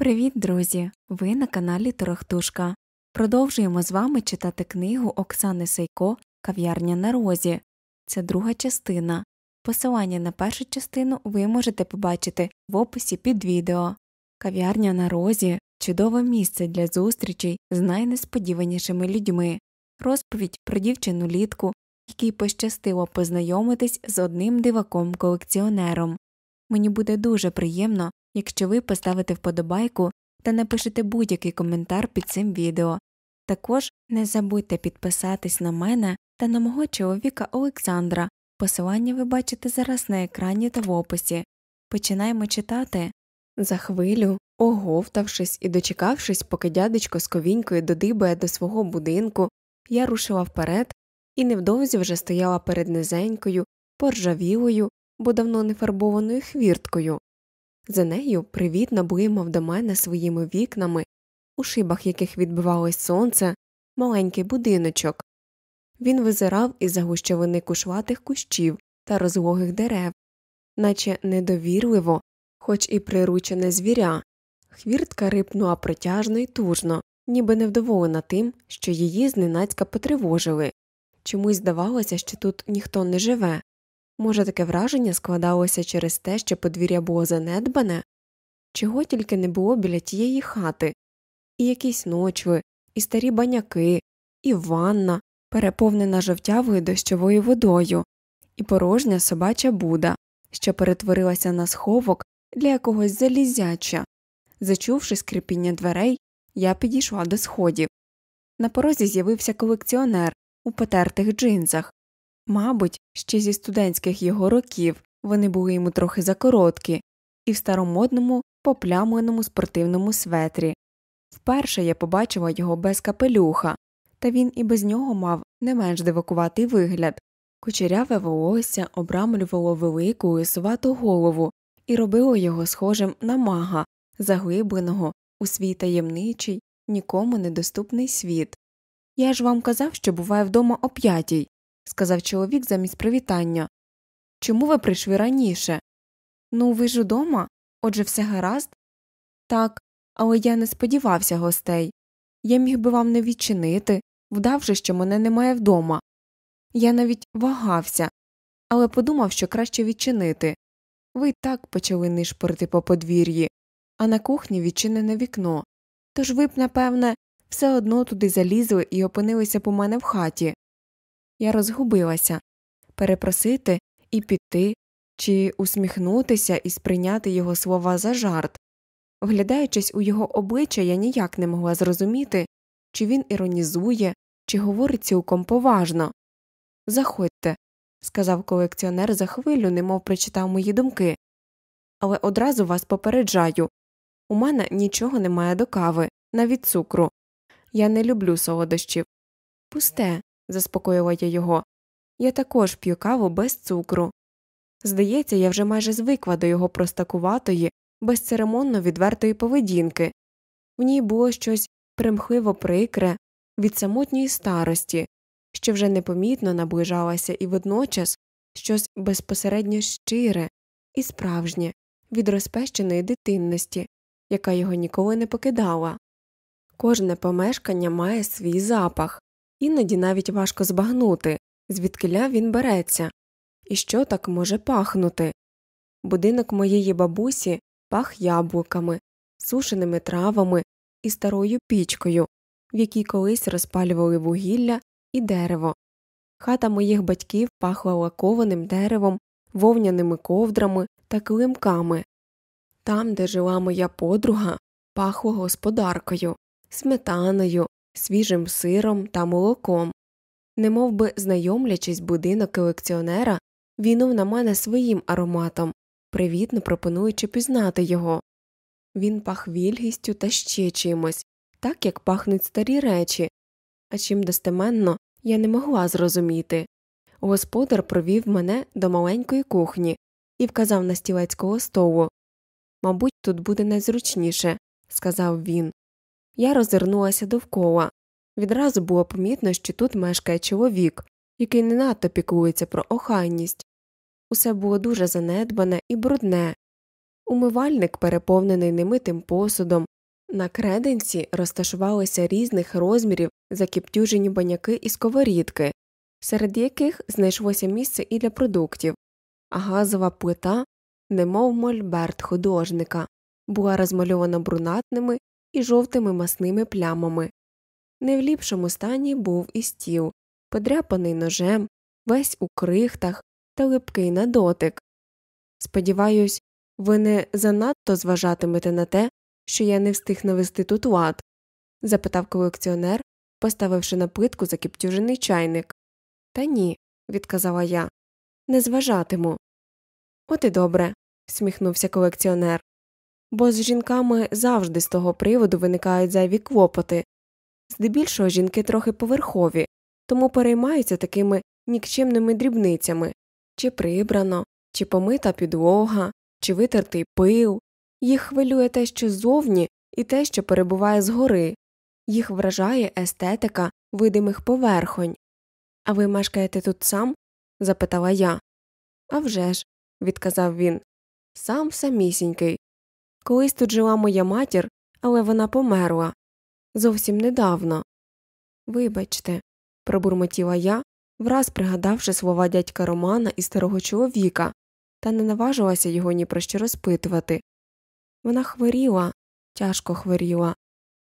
Привіт, друзі! Ви на каналі Торохтушка. Продовжуємо з вами читати книгу Оксани Сейко Кав'ярня на розі. Це друга частина. Посилання на першу частину ви можете побачити в описі під відео. Кав'ярня на розі чудове місце для зустрічей з найнесподіванішими людьми, розповідь про дівчину літку, якій пощастило познайомитись з одним диваком колекціонером. Мені буде дуже приємно, якщо ви поставите вподобайку та напишете будь-який коментар під цим відео. Також не забудьте підписатись на мене та на мого чоловіка Олександра, посилання ви бачите зараз на екрані та в описі. Починаємо читати. За хвилю, оговтавшись і дочекавшись, поки дядечко з ковінькою додибає до свого будинку, я рушила вперед і невдовзі вже стояла перед низенькою, поржавілою, бо давно не фарбованою хвірткою, за нею привітно блимав до мене своїми вікнами, у шибах яких відбивалось сонце, маленький будиночок. Він визирав із загущовини кушлатих кущів та розлогих дерев, наче недовірливо, хоч і приручене звіря. Хвіртка рипнула протяжно й тужно, ніби невдоволена тим, що її зненацька потривожили. Чомусь здавалося, що тут ніхто не живе, Може, таке враження складалося через те, що подвір'я було занедбане, чого тільки не було біля тієї хати, і якісь ночви, і старі баняки, і ванна, переповнена жовтявою дощовою водою, і порожня собача буда, що перетворилася на сховок для якогось залізяча. Зачувши скрипіння дверей, я підійшла до сходів. На порозі з'явився колекціонер у потертих джинсах Мабуть, ще зі студентських його років вони були йому трохи закороткі, і в старомодному поплямленому спортивному светрі. Вперше я побачила його без капелюха, та він і без нього мав не менш дивакуватий вигляд. Кучеряве волосся обрамлювало велику лисувату голову і робило його схожим на мага, заглибленого у свій таємничий, нікому недоступний світ. Я ж вам казав, що буває вдома о п'ятій, сказав чоловік замість привітання. Чому ви прийшли раніше? Ну, ви ж удома? Отже, все гаразд? Так, але я не сподівався гостей. Я міг би вам не відчинити, вдавши, що мене немає вдома. Я навіть вагався, але подумав, що краще відчинити. Ви й так почали нишпорити по подвір'ї, а на кухні відчинене вікно. Тож ви б, напевне, все одно туди залізли і опинилися по мене в хаті. Я розгубилася перепросити і піти, чи усміхнутися і сприйняти його слова за жарт. Вглядаючись у його обличчя, я ніяк не могла зрозуміти, чи він іронізує, чи говорить цілком поважно. Заходьте, сказав колекціонер за хвилю, немов прочитав мої думки, але одразу вас попереджаю у мене нічого немає до кави, навіть цукру. Я не люблю солодощів. Пусте, заспокоїла я його. Я також п'ю каву без цукру. Здається, я вже майже звикла до його простакуватої, безцеремонно відвертої поведінки. В ній було щось примхливо прикре, від самотньої старості, що вже непомітно наближалася і водночас щось безпосередньо щире і справжнє, від розпещеної дитинності, яка його ніколи не покидала. Кожне помешкання має свій запах, іноді навіть важко збагнути, звідкиля він береться, і що так може пахнути. Будинок моєї бабусі пах яблуками, сушеними травами і старою пічкою, в якій колись розпалювали вугілля і дерево. Хата моїх батьків пахла лакованим деревом, вовняними ковдрами та килимками. Там, де жила моя подруга, пахло господаркою, сметаною, свіжим сиром та молоком. Немов би знайомлячись будинок колекціонера, вінув на мене своїм ароматом, привітно пропонуючи пізнати його. Він пах вільгістю та ще чимось, так як пахнуть старі речі, а чим достеменно я не могла зрозуміти. Господар провів мене до маленької кухні і вказав на стілецького столу. Мабуть, тут буде найзручніше, сказав він. Я роззирнулася довкола. Відразу було помітно, що тут мешкає чоловік, який не надто піклується про охайність. Усе було дуже занедбане і брудне. Умивальник, переповнений немитим посудом, на креденці розташувалися різних розмірів закіптюжені баняки і сковорідки, серед яких знайшлося місце і для продуктів, а газова плита, немов мольберт художника, була розмальована брунатними і жовтими масними плямами. Не в ліпшому стані був і стіл, подряпаний ножем, весь у крихтах та липкий на дотик. Сподіваюсь, ви не занадто зважатимете на те, що я не встиг навести тут лад? запитав колекціонер, поставивши на плитку закіптюжений чайник. Та ні, відказала я, не зважатиму. От і добре, всміхнувся колекціонер бо з жінками завжди з того приводу виникають зайві квопоти. здебільшого жінки трохи поверхові, тому переймаються такими нікчемними дрібницями чи прибрано, чи помита підлога, чи витертий пил, їх хвилює те, що ззовні, і те, що перебуває згори, їх вражає естетика видимих поверхонь. А ви мешкаєте тут сам? запитала я. «А вже ж», – відказав він. Сам самісінький, Колись тут жила моя матір, але вона померла зовсім недавно. Вибачте, пробурмотіла я, враз пригадавши слова дядька Романа і старого чоловіка, та не наважилася його ні про що розпитувати. Вона хворіла, тяжко хворіла,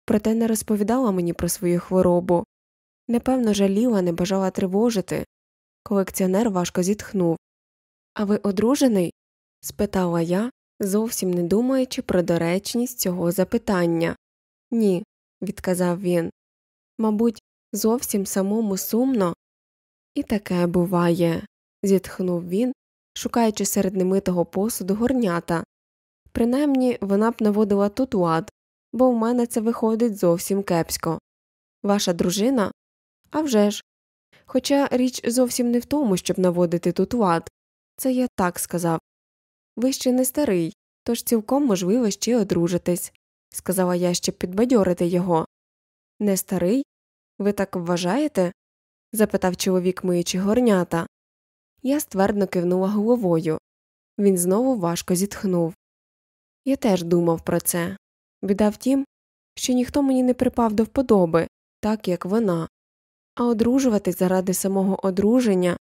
проте не розповідала мені про свою хворобу. Непевно, жаліла, не бажала тривожити. Колекціонер важко зітхнув. А ви одружений? спитала я, зовсім не думаючи про доречність цього запитання. Ні, відказав він. Мабуть, зовсім самому сумно. І таке буває, зітхнув він, шукаючи серед немитого посуду горнята. Принаймні вона б наводила тут лад, бо в мене це виходить зовсім кепсько. Ваша дружина? А вже ж. Хоча річ зовсім не в тому, щоб наводити тут лад. Це я так сказав, ви ще не старий, тож цілком можливо ще одружитись, сказала я, щоб підбадьорити його. Не старий? Ви так вважаєте? запитав чоловік, миючи горнята. Я ствердно кивнула головою. Він знову важко зітхнув. Я теж думав про це. Біда в тім, що ніхто мені не припав до вподоби, так як вона, а одружуватись заради самого одруження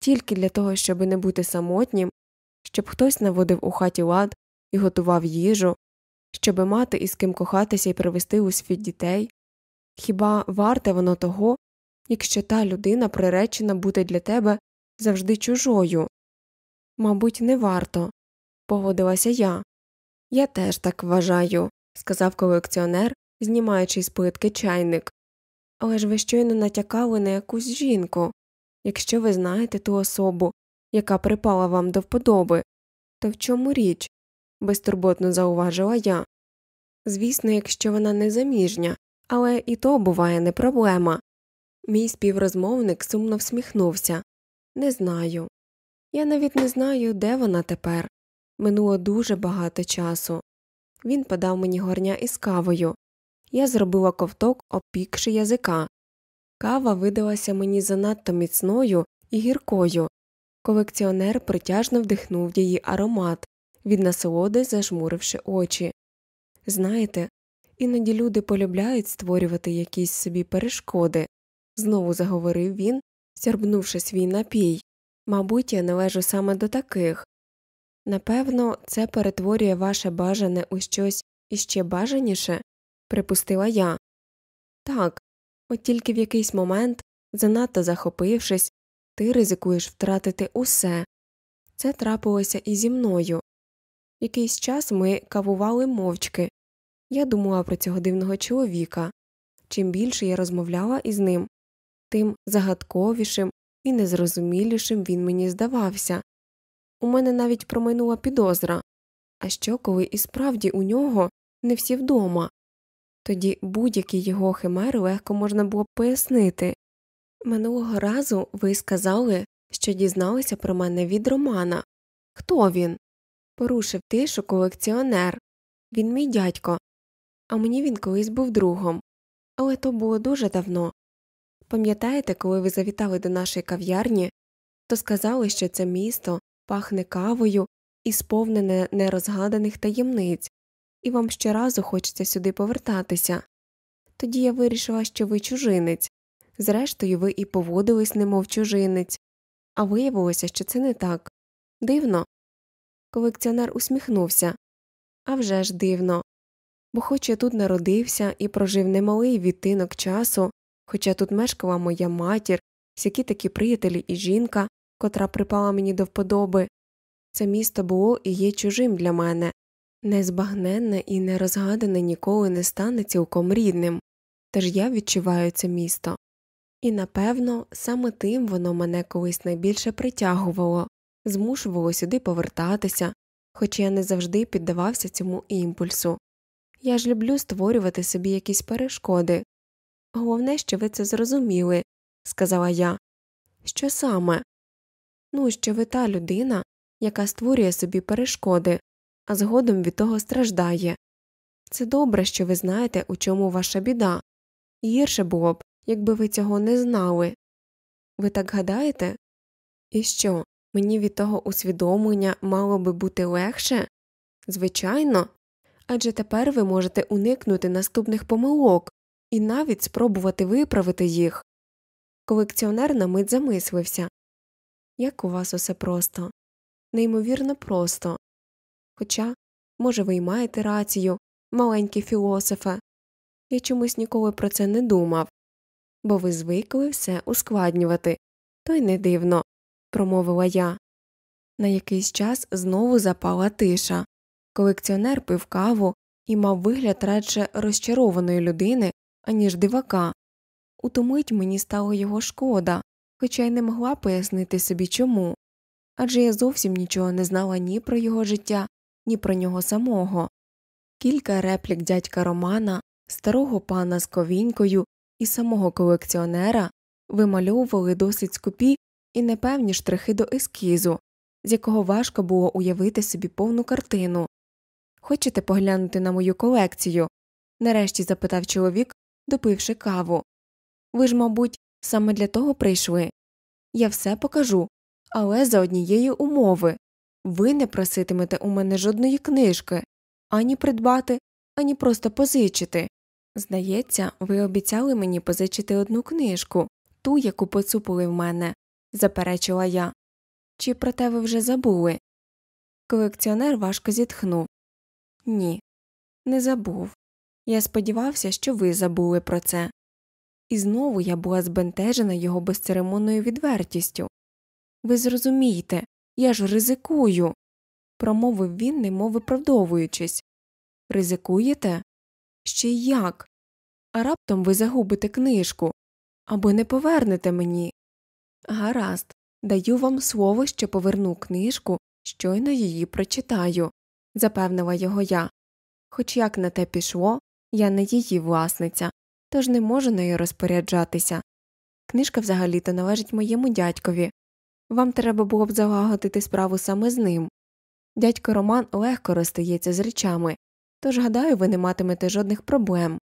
тільки для того, щоб не бути самотнім, щоб хтось наводив у хаті лад і готував їжу, щоби мати із ким кохатися і привести у світ дітей. Хіба варте воно того, якщо та людина приречена бути для тебе завжди чужою? Мабуть, не варто, погодилася я. Я теж так вважаю, сказав колекціонер, знімаючи з плитки чайник. Але ж ви щойно натякали на якусь жінку. Якщо ви знаєте ту особу яка припала вам до вподоби. То в чому річ? безтурботно зауважила я. Звісно, якщо вона не заміжня, але і то буває не проблема. Мій співрозмовник сумно всміхнувся. Не знаю. Я навіть не знаю, де вона тепер. Минуло дуже багато часу. Він подав мені горня із кавою. Я зробила ковток, обпікши язика. Кава видалася мені занадто міцною і гіркою, Колекціонер протяжно вдихнув її аромат, від насолоди зажмуривши очі. Знаєте, іноді люди полюбляють створювати якісь собі перешкоди, знову заговорив він, сярбнувши свій напій. Мабуть, я належу саме до таких. Напевно, це перетворює ваше бажане у щось іще бажаніше, припустила я. Так, от тільки в якийсь момент, занадто захопившись, ти ризикуєш втратити усе. Це трапилося і зі мною. Якийсь час ми кавували мовчки. Я думала про цього дивного чоловіка. Чим більше я розмовляла із ним, тим загадковішим і незрозумілішим він мені здавався. У мене навіть проминула підозра. А що, коли і справді у нього не всі вдома? Тоді будь-які його химери легко можна було пояснити Минулого разу ви сказали, що дізналися про мене від Романа. Хто він? Порушив тишу колекціонер. Він мій дядько, а мені він колись був другом. Але то було дуже давно. Пам'ятаєте, коли ви завітали до нашої кав'ярні, то сказали, що це місто пахне кавою і сповнене нерозгаданих таємниць, і вам щоразу хочеться сюди повертатися. Тоді я вирішила, що ви чужинець, Зрештою, ви і поводились, немов чужинець, а виявилося, що це не так. Дивно. Колекціонер усміхнувся. «А вже ж дивно. Бо хоч я тут народився і прожив немалий відтинок часу, хоча тут мешкала моя матір, всякі такі приятелі і жінка, котра припала мені до вподоби, це місто було і є чужим для мене, незбагненне і нерозгадане ніколи не стане цілком рідним, тож я відчуваю це місто. І напевно саме тим воно мене колись найбільше притягувало, змушувало сюди повертатися, хоч я не завжди піддавався цьому імпульсу. Я ж люблю створювати собі якісь перешкоди. Головне, що ви це зрозуміли, сказала я. Що саме? Ну, що ви та людина, яка створює собі перешкоди, а згодом від того страждає. Це добре, що ви знаєте, у чому ваша біда. Гірше було б, якби ви цього не знали. Ви так гадаєте? І що, мені від того усвідомлення мало би бути легше? Звичайно, адже тепер ви можете уникнути наступних помилок і навіть спробувати виправити їх. Колекціонер на мить замислився як у вас усе просто, неймовірно просто. Хоча, може, ви й маєте рацію, маленький філософе, я чомусь ніколи про це не думав бо ви звикли все ускладнювати, то й не дивно, промовила я. На якийсь час знову запала тиша. Колекціонер пив каву і мав вигляд радше розчарованої людини, аніж дивака. У ту мить мені стало його шкода, хоча й не могла пояснити собі чому. Адже я зовсім нічого не знала ні про його життя, ні про нього самого. Кілька реплік дядька Романа, старого пана з ковінькою і самого колекціонера вимальовували досить скупі і непевні штрихи до ескізу, з якого важко було уявити собі повну картину. Хочете поглянути на мою колекцію? нарешті запитав чоловік, допивши каву. Ви ж, мабуть, саме для того прийшли. Я все покажу, але за однієї умови ви не проситимете у мене жодної книжки ані придбати, ані просто позичити. Здається, ви обіцяли мені позичити одну книжку, ту, яку поцупили в мене, заперечила я. Чи про те ви вже забули? Колекціонер важко зітхнув. Ні, не забув. Я сподівався, що ви забули про це. І знову я була збентежена його безцеремонною відвертістю. Ви зрозумієте, я ж ризикую, промовив він, немов виправдовуючись. Ризикуєте? Ще й як. А раптом ви загубите книжку або не повернете мені. Гаразд, даю вам слово, що поверну книжку, щойно її прочитаю, запевнила його я. Хоч як на те пішло, я не її власниця, тож не можу нею розпоряджатися. Книжка взагалі то належить моєму дядькові. Вам треба було б залагодити справу саме з ним. Дядько Роман легко розстається з речами, Тож, гадаю, ви не матимете жодних проблем.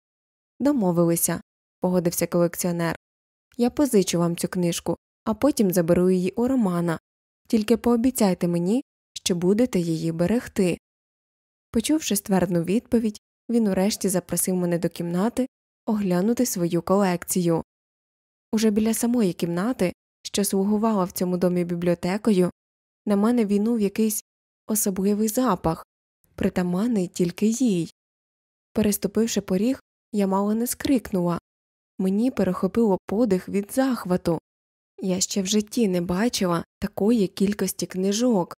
Домовилися, погодився колекціонер. Я позичу вам цю книжку, а потім заберу її у Романа. Тільки пообіцяйте мені, що будете її берегти. Почувши ствердну відповідь, він урешті запросив мене до кімнати оглянути свою колекцію. Уже біля самої кімнати, що слугувала в цьому домі бібліотекою, на мене війнув якийсь особливий запах, притаманний тільки їй. Переступивши поріг, я мало не скрикнула. Мені перехопило подих від захвату. Я ще в житті не бачила такої кількості книжок.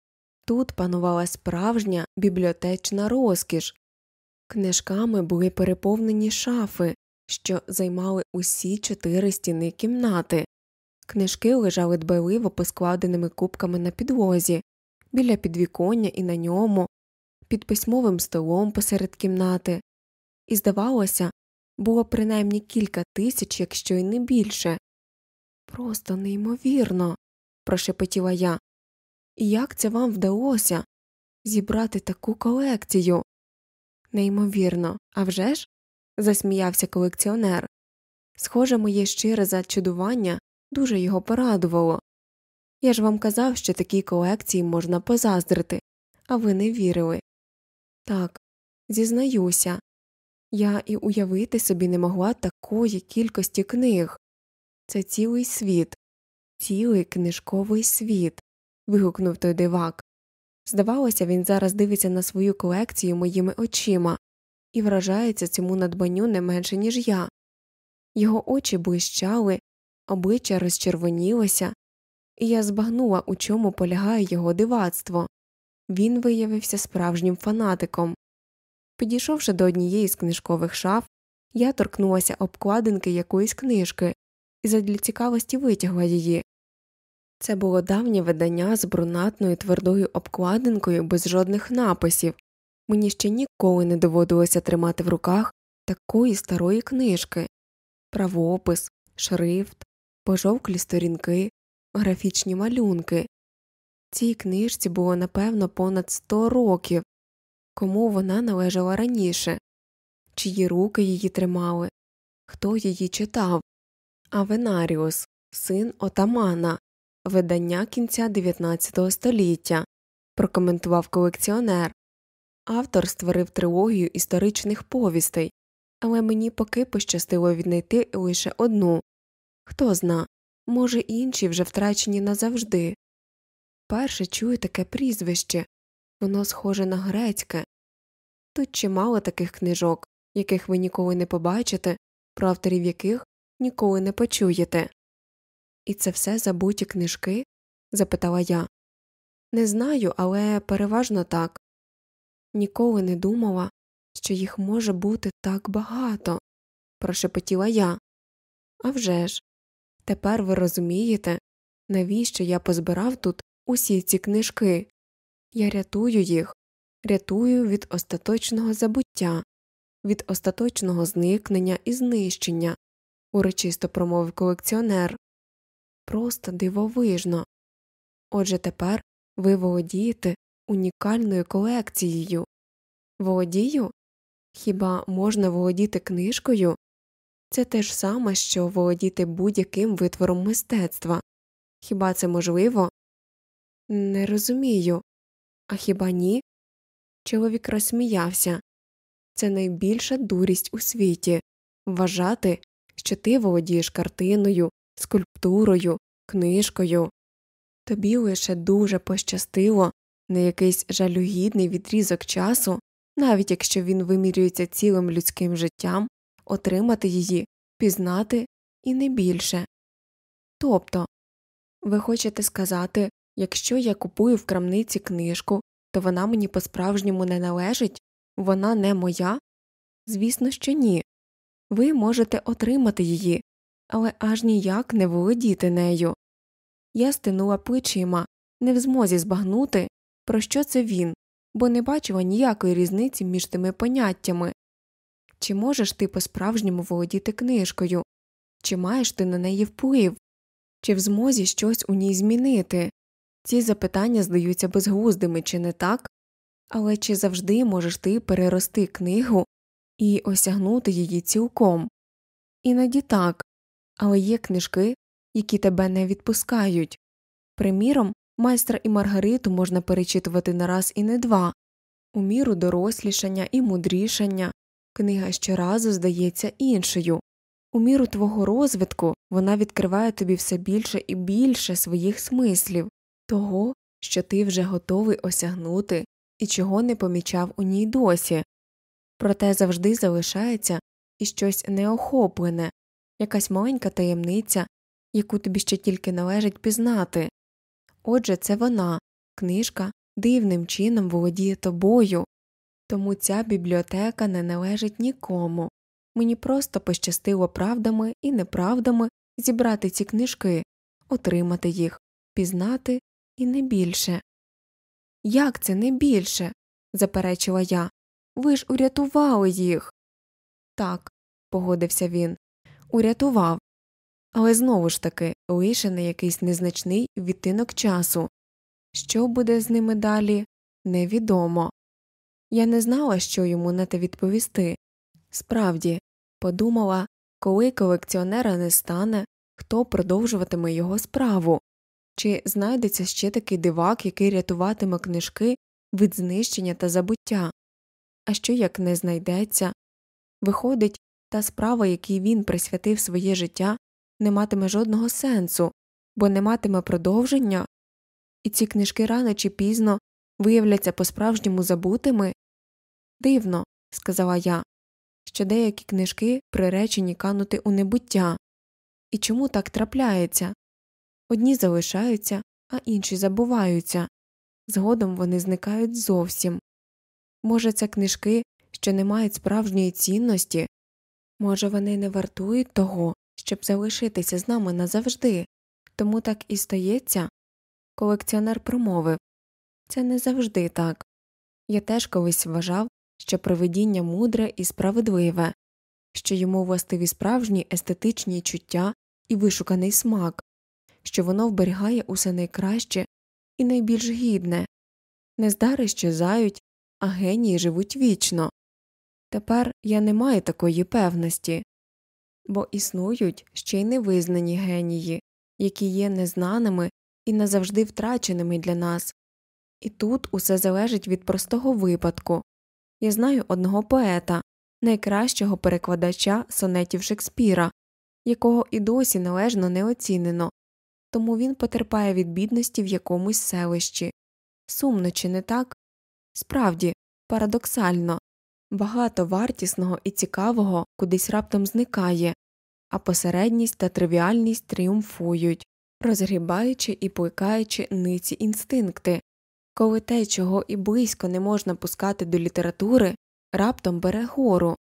Тут панувала справжня бібліотечна розкіш. Книжками були переповнені шафи, що займали усі чотири стіни кімнати. Книжки лежали дбайливо поскладеними кубками на підлозі, біля підвіконня і на ньому під письмовим столом посеред кімнати, і, здавалося, було принаймні кілька тисяч, якщо й не більше. Просто неймовірно, прошепотіла я. І як це вам вдалося зібрати таку колекцію? Неймовірно, а вже ж?» – засміявся колекціонер. Схоже, моє щире зачудування дуже його порадувало. Я ж вам казав, що такій колекції можна позаздрити, а ви не вірили. Так, зізнаюся, я і уявити собі не могла такої кількості книг. Це цілий світ, цілий книжковий світ. вигукнув той дивак. Здавалося, він зараз дивиться на свою колекцію моїми очима і вражається цьому надбанню не менше, ніж я. Його очі блищали, обличчя розчервонілося, і я збагнула, у чому полягає його дивацтво він виявився справжнім фанатиком. Підійшовши до однієї з книжкових шаф, я торкнулася обкладинки якоїсь книжки і задля цікавості витягла її. Це було давнє видання з брунатною твердою обкладинкою без жодних написів. Мені ще ніколи не доводилося тримати в руках такої старої книжки правопис, шрифт, пожовклі сторінки, графічні малюнки. Цій книжці було напевно понад сто років, кому вона належала раніше, чиї руки її тримали, хто її читав. Авенаріус, син отамана, видання кінця 19 століття, прокоментував колекціонер. Автор створив трилогію історичних повістей, але мені поки пощастило віднайти лише одну хто зна, може, інші вже втрачені назавжди вперше чую таке прізвище воно схоже на грецьке. Тут чимало таких книжок, яких ви ніколи не побачите, про авторів яких ніколи не почуєте. І це все забуті книжки? запитала я. Не знаю, але переважно так. Ніколи не думала, що їх може бути так багато, прошепотіла я. «А вже ж, тепер ви розумієте, навіщо я позбирав тут усі ці книжки. Я рятую їх, рятую від остаточного забуття, від остаточного зникнення і знищення, урочисто промовив колекціонер. Просто дивовижно. Отже, тепер ви володієте унікальною колекцією. Володію? Хіба можна володіти книжкою? Це те ж саме, що володіти будь яким витвором мистецтва. Хіба це можливо? Не розумію. А хіба ні? Чоловік розсміявся. Це найбільша дурість у світі вважати, що ти володієш картиною, скульптурою, книжкою. Тобі лише дуже пощастило на якийсь жалюгідний відрізок часу, навіть якщо він вимірюється цілим людським життям, отримати її, пізнати і не більше. Тобто, ви хочете сказати, Якщо я купую в крамниці книжку, то вона мені по справжньому не належить, вона не моя? Звісно, що ні. Ви можете отримати її, але аж ніяк не володіти нею. Я стинула плечима, не в змозі збагнути, про що це він, бо не бачила ніякої різниці між тими поняттями чи можеш ти по справжньому володіти книжкою, чи маєш ти на неї вплив, чи в змозі щось у ній змінити. Ці запитання здаються безглуздими, чи не так? Але чи завжди можеш ти перерости книгу і осягнути її цілком? Іноді так, але є книжки, які тебе не відпускають. Приміром, майстра і Маргариту можна перечитувати на раз і не два у міру дорослішання і мудрішання книга щоразу здається іншою. У міру твого розвитку вона відкриває тобі все більше і більше своїх смислів того, що ти вже готовий осягнути і чого не помічав у ній досі, проте завжди залишається і щось неохоплене, якась маленька таємниця, яку тобі ще тільки належить пізнати. Отже, це вона, книжка дивним чином володіє тобою, тому ця бібліотека не належить нікому. Мені просто пощастило правдами і неправдами зібрати ці книжки, отримати їх, пізнати і не більше. Як це не більше? заперечила я. Ви ж урятували їх. Так, погодився він, урятував. Але знову ж таки лише на якийсь незначний відтинок часу. Що буде з ними далі, невідомо. Я не знала, що йому на те відповісти. Справді, подумала, коли колекціонера не стане, хто продовжуватиме його справу. Чи знайдеться ще такий дивак, який рятуватиме книжки від знищення та забуття? А що як не знайдеться? Виходить, та справа, якій він присвятив своє життя, не матиме жодного сенсу, бо не матиме продовження, і ці книжки рано чи пізно виявляться по справжньому забутими? Дивно, сказала я, що деякі книжки приречені канути у небуття. І чому так трапляється? Одні залишаються, а інші забуваються. Згодом вони зникають зовсім. Може, це книжки, що не мають справжньої цінності, може, вони не вартують того, щоб залишитися з нами назавжди, тому так і стається. Колекціонер промовив це не завжди так. Я теж колись вважав, що проведіння мудре і справедливе, що йому властиві справжні естетичні чуття і вишуканий смак, що воно вберігає усе найкраще і найбільш гідне, нездари щезають, а генії живуть вічно. Тепер я не маю такої певності, бо існують ще й невизнані генії, які є незнаними і назавжди втраченими для нас, і тут усе залежить від простого випадку. Я знаю одного поета, найкращого перекладача сонетів Шекспіра, якого і досі належно не оцінено, тому він потерпає від бідності в якомусь селищі. Сумно чи не так? Справді, парадоксально багато вартісного і цікавого кудись раптом зникає, а посередність та тривіальність тріумфують, розгрібаючи і плекаючи ниці інстинкти, коли те, чого і близько не можна пускати до літератури, раптом бере гору.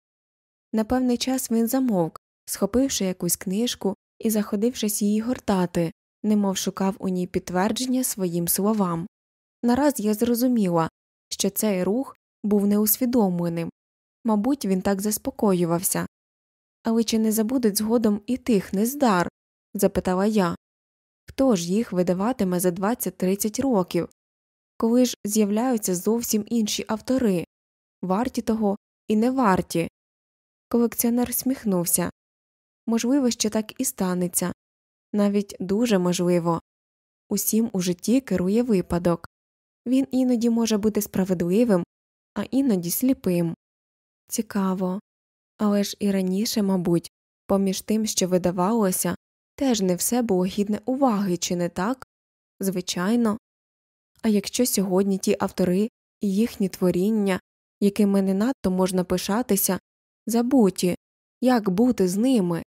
На певний час він замовк, схопивши якусь книжку і заходившись її гортати, немов шукав у ній підтвердження своїм словам. Нараз я зрозуміла, що цей рух був неусвідомленим мабуть, він так заспокоювався. Але чи не забудуть згодом і тих нездар? запитала я. Хто ж їх видаватиме за 20-30 років, коли ж з'являються зовсім інші автори, варті того і не варті. Колекціонер сміхнувся можливо, ще так і станеться, навіть дуже можливо, усім у житті керує випадок він іноді може бути справедливим, а іноді сліпим. Цікаво. Але ж і раніше, мабуть, поміж тим, що видавалося, теж не все було гідне уваги, чи не так? Звичайно. А якщо сьогодні ті автори і їхні творіння, якими не надто можна пишатися, забуті, як бути з ними?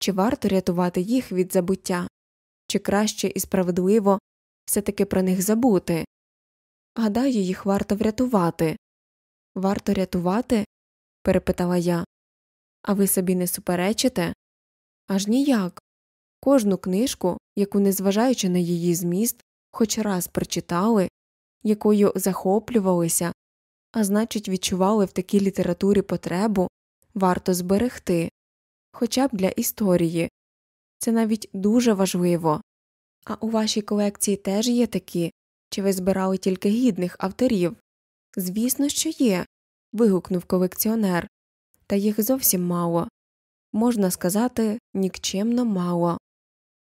чи варто рятувати їх від забуття, чи краще і справедливо все таки про них забути. Гадаю, їх варто врятувати. Варто рятувати? перепитала я. А ви собі не суперечите? Аж ніяк. Кожну книжку, яку, незважаючи на її зміст, хоч раз прочитали, якою захоплювалися, а значить, відчували в такій літературі потребу, варто зберегти хоча б для історії. Це навіть дуже важливо. А у вашій колекції теж є такі, чи ви збирали тільки гідних авторів? Звісно, що є. вигукнув колекціонер. Та їх зовсім мало. Можна сказати, нікчемно мало.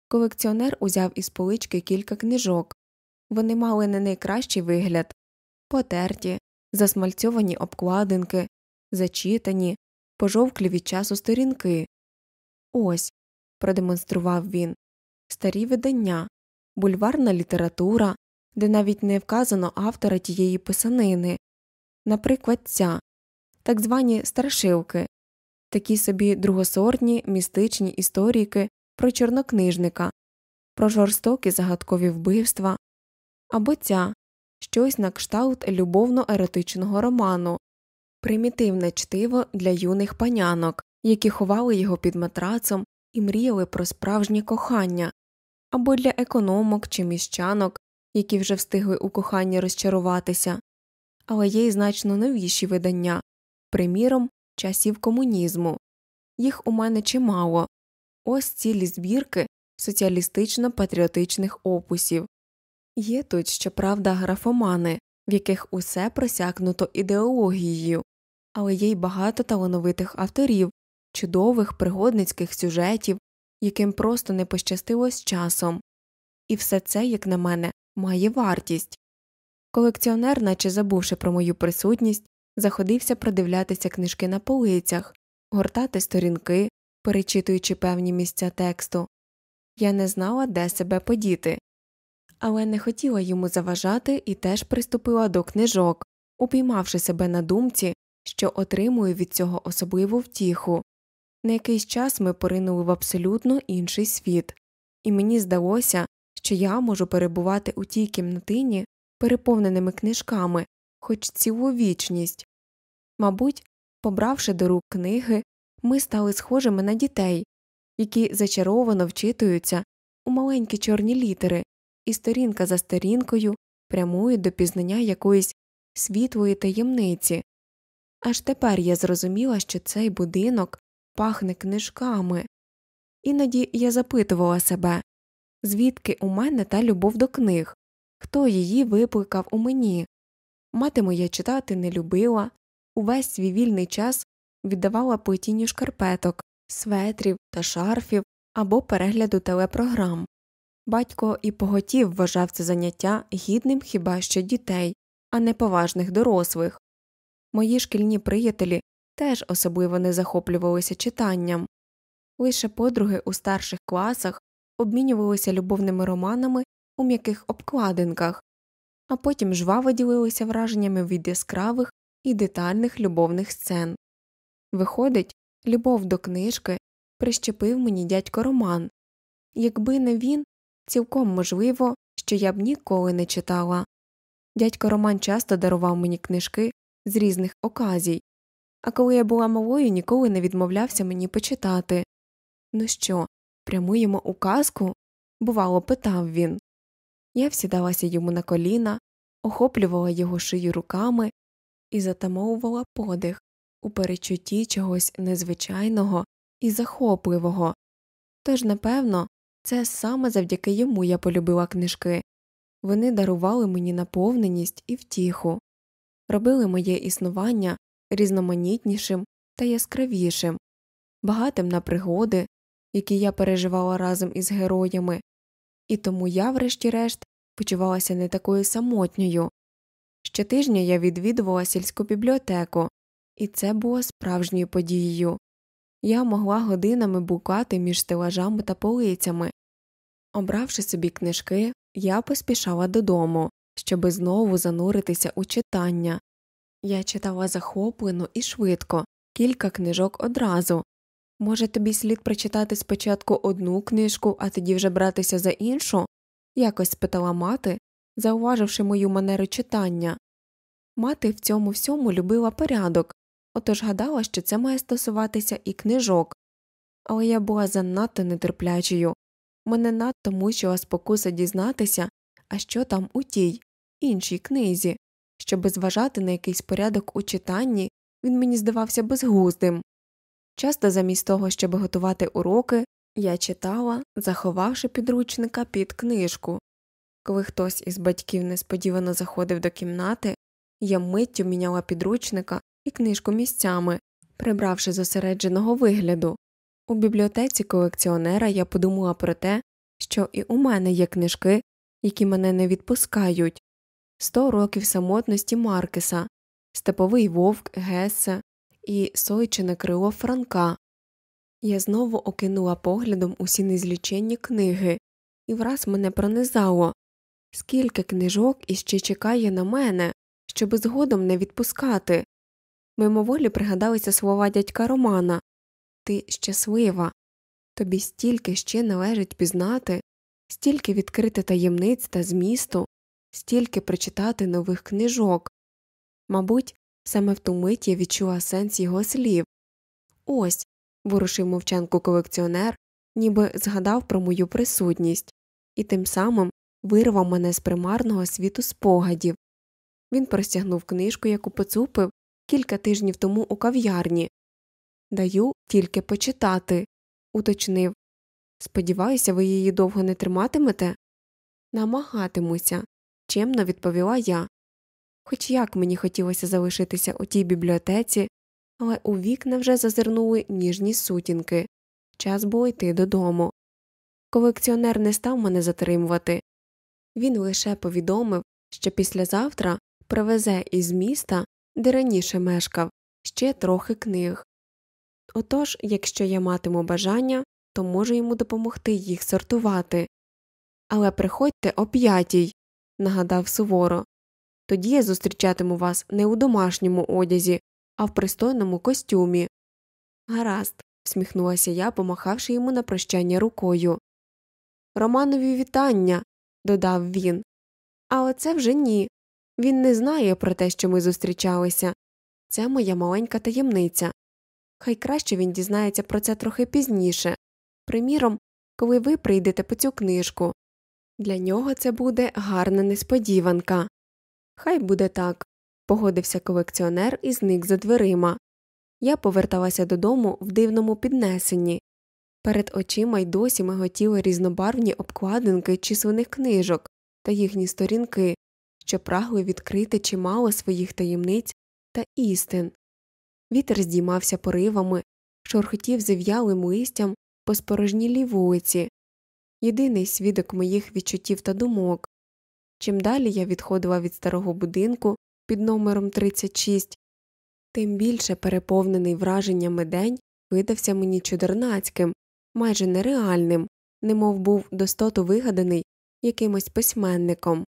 Колекціонер узяв із полички кілька книжок. Вони мали не найкращий вигляд потерті, засмальцьовані обкладинки, зачитані, пожовклі від часу сторінки. Ось, продемонстрував він, старі видання, бульварна література, де навіть не вказано автора тієї писанини, наприклад, ця, так звані страшилки, такі собі другосортні містичні історіки про чорнокнижника, про жорстокі загадкові вбивства або ця щось на кшталт любовно еротичного роману примітивне чтиво для юних панянок, які ховали його під матрацом і мріяли про справжнє кохання, або для економок чи міщанок, які вже встигли у коханні розчаруватися, але є й значно новіші видання, приміром, часів комунізму. Їх у мене чимало ось цілі збірки соціалістично патріотичних опусів. Є тут, щоправда, графомани, в яких усе просякнуто ідеологією, але є й багато талановитих авторів, чудових пригодницьких сюжетів, яким просто не пощастило з часом, і все це, як на мене, має вартість. Колекціонер, наче забувши про мою присутність, заходився продивлятися книжки на полицях, гортати сторінки, перечитуючи певні місця тексту. Я не знала, де себе подіти, але не хотіла йому заважати і теж приступила до книжок, упіймавши себе на думці, що отримую від цього особливу втіху. На якийсь час ми поринули в абсолютно інший світ, і мені здалося, що я можу перебувати у тій кімнатині, переповненими книжками, хоч цілу вічність. Мабуть, побравши до рук книги, ми стали схожими на дітей, які зачаровано вчитуються у маленькі чорні літери, і сторінка за сторінкою прямують до пізнання якоїсь світлої таємниці, Аж тепер я зрозуміла, що цей будинок пахне книжками. Іноді я запитувала себе, звідки у мене та любов до книг, хто її викликав у мені. Мати моя читати не любила, увесь свій вільний час віддавала плетінню шкарпеток, светрів та шарфів або перегляду телепрограм. Батько і поготів вважав це заняття гідним хіба що дітей, а не поважних дорослих. Мої шкільні приятелі теж особливо не захоплювалися читанням, лише подруги у старших класах обмінювалися любовними романами у м'яких обкладинках, а потім жваво ділилися враженнями від яскравих і детальних любовних сцен. Виходить, любов до книжки прищепив мені дядько Роман якби не він, цілком можливо, що я б ніколи не читала. Дядько Роман часто дарував мені книжки з різних оказій, а коли я була малою, ніколи не відмовлявся мені почитати. Ну що, прямуємо у казку? бувало, питав він. Я всідалася йому на коліна, охоплювала його шию руками і затамовувала подих у перечутті чогось незвичайного і захопливого. Тож, напевно, це саме завдяки йому я полюбила книжки вони дарували мені наповненість і втіху робили моє існування різноманітнішим та яскравішим, багатим на пригоди, які я переживала разом із героями, і тому я, врешті-решт, почувалася не такою самотньою. Щотижня я відвідувала сільську бібліотеку, і це було справжньою подією. Я могла годинами букати між стелажами та полицями. Обравши собі книжки, я поспішала додому, щоби знову зануритися у читання. Я читала захоплено і швидко, кілька книжок одразу. Може, тобі слід прочитати спочатку одну книжку, а тоді вже братися за іншу? якось спитала мати, зауваживши мою манеру читання. Мати в цьому всьому любила порядок, отож гадала, що це має стосуватися і книжок. Але я була занадто нетерплячою, мене надто мучила спокуса дізнатися, а що там у тій іншій книзі. Щоби зважати на якийсь порядок у читанні, він мені здавався безгуздим. Часто, замість того, щоб готувати уроки, я читала, заховавши підручника під книжку. Коли хтось із батьків несподівано заходив до кімнати, я миттю міняла підручника і книжку місцями, прибравши зосередженого вигляду. У бібліотеці колекціонера я подумала про те, що і у мене є книжки, які мене не відпускають, сто років самотності Маркеса, Степовий вовк Геса і Сойчине крило Франка. Я знову окинула поглядом усі незліченні книги, і враз мене пронизало скільки книжок іще чекає на мене, щоби згодом не відпускати. Мимоволі пригадалися слова дядька Романа Ти щаслива, тобі стільки ще належить пізнати, стільки відкрити таємниць та змісту, стільки прочитати нових книжок. Мабуть, саме в ту мить я відчула сенс його слів. Ось. ворушив мовчанку колекціонер, ніби згадав про мою присутність, і тим самим вирвав мене з примарного світу спогадів. Він простягнув книжку, яку поцупив кілька тижнів тому у кав'ярні. Даю тільки почитати, уточнив, Сподіваюся, ви її довго не триматимете? Намагатимуся, чемно відповіла я. Хоч як мені хотілося залишитися у тій бібліотеці, але у вікна вже зазирнули ніжні сутінки, час було йти додому. Колекціонер не став мене затримувати. Він лише повідомив, що післязавтра привезе із міста, де раніше мешкав, ще трохи книг. Отож, якщо я матиму бажання, то можу йому допомогти їх сортувати. Але приходьте о п'ятій, нагадав суворо. Тоді я зустрічатиму вас не у домашньому одязі, а в пристойному костюмі. Гаразд, всміхнулася я, помахавши йому на прощання рукою. Романові вітання, додав він. Але це вже ні. Він не знає про те, що ми зустрічалися. Це моя маленька таємниця. Хай краще він дізнається про це трохи пізніше приміром, коли ви прийдете по цю книжку. Для нього це буде гарна несподіванка. Хай буде так, погодився колекціонер і зник за дверима. Я поверталася додому в дивному піднесенні. Перед очима й досі миготіли різнобарвні обкладинки численних книжок та їхні сторінки, що прагли відкрити чимало своїх таємниць та істин. Вітер здіймався поривами, шорхотів зів'ялим листям по спорожнілій вулиці, єдиний свідок моїх відчуттів та думок. Чим далі я відходила від старого будинку під номером 36, тим більше переповнений враженнями день видався мені чудернацьким, майже нереальним, немов був достоту вигаданий якимось письменником.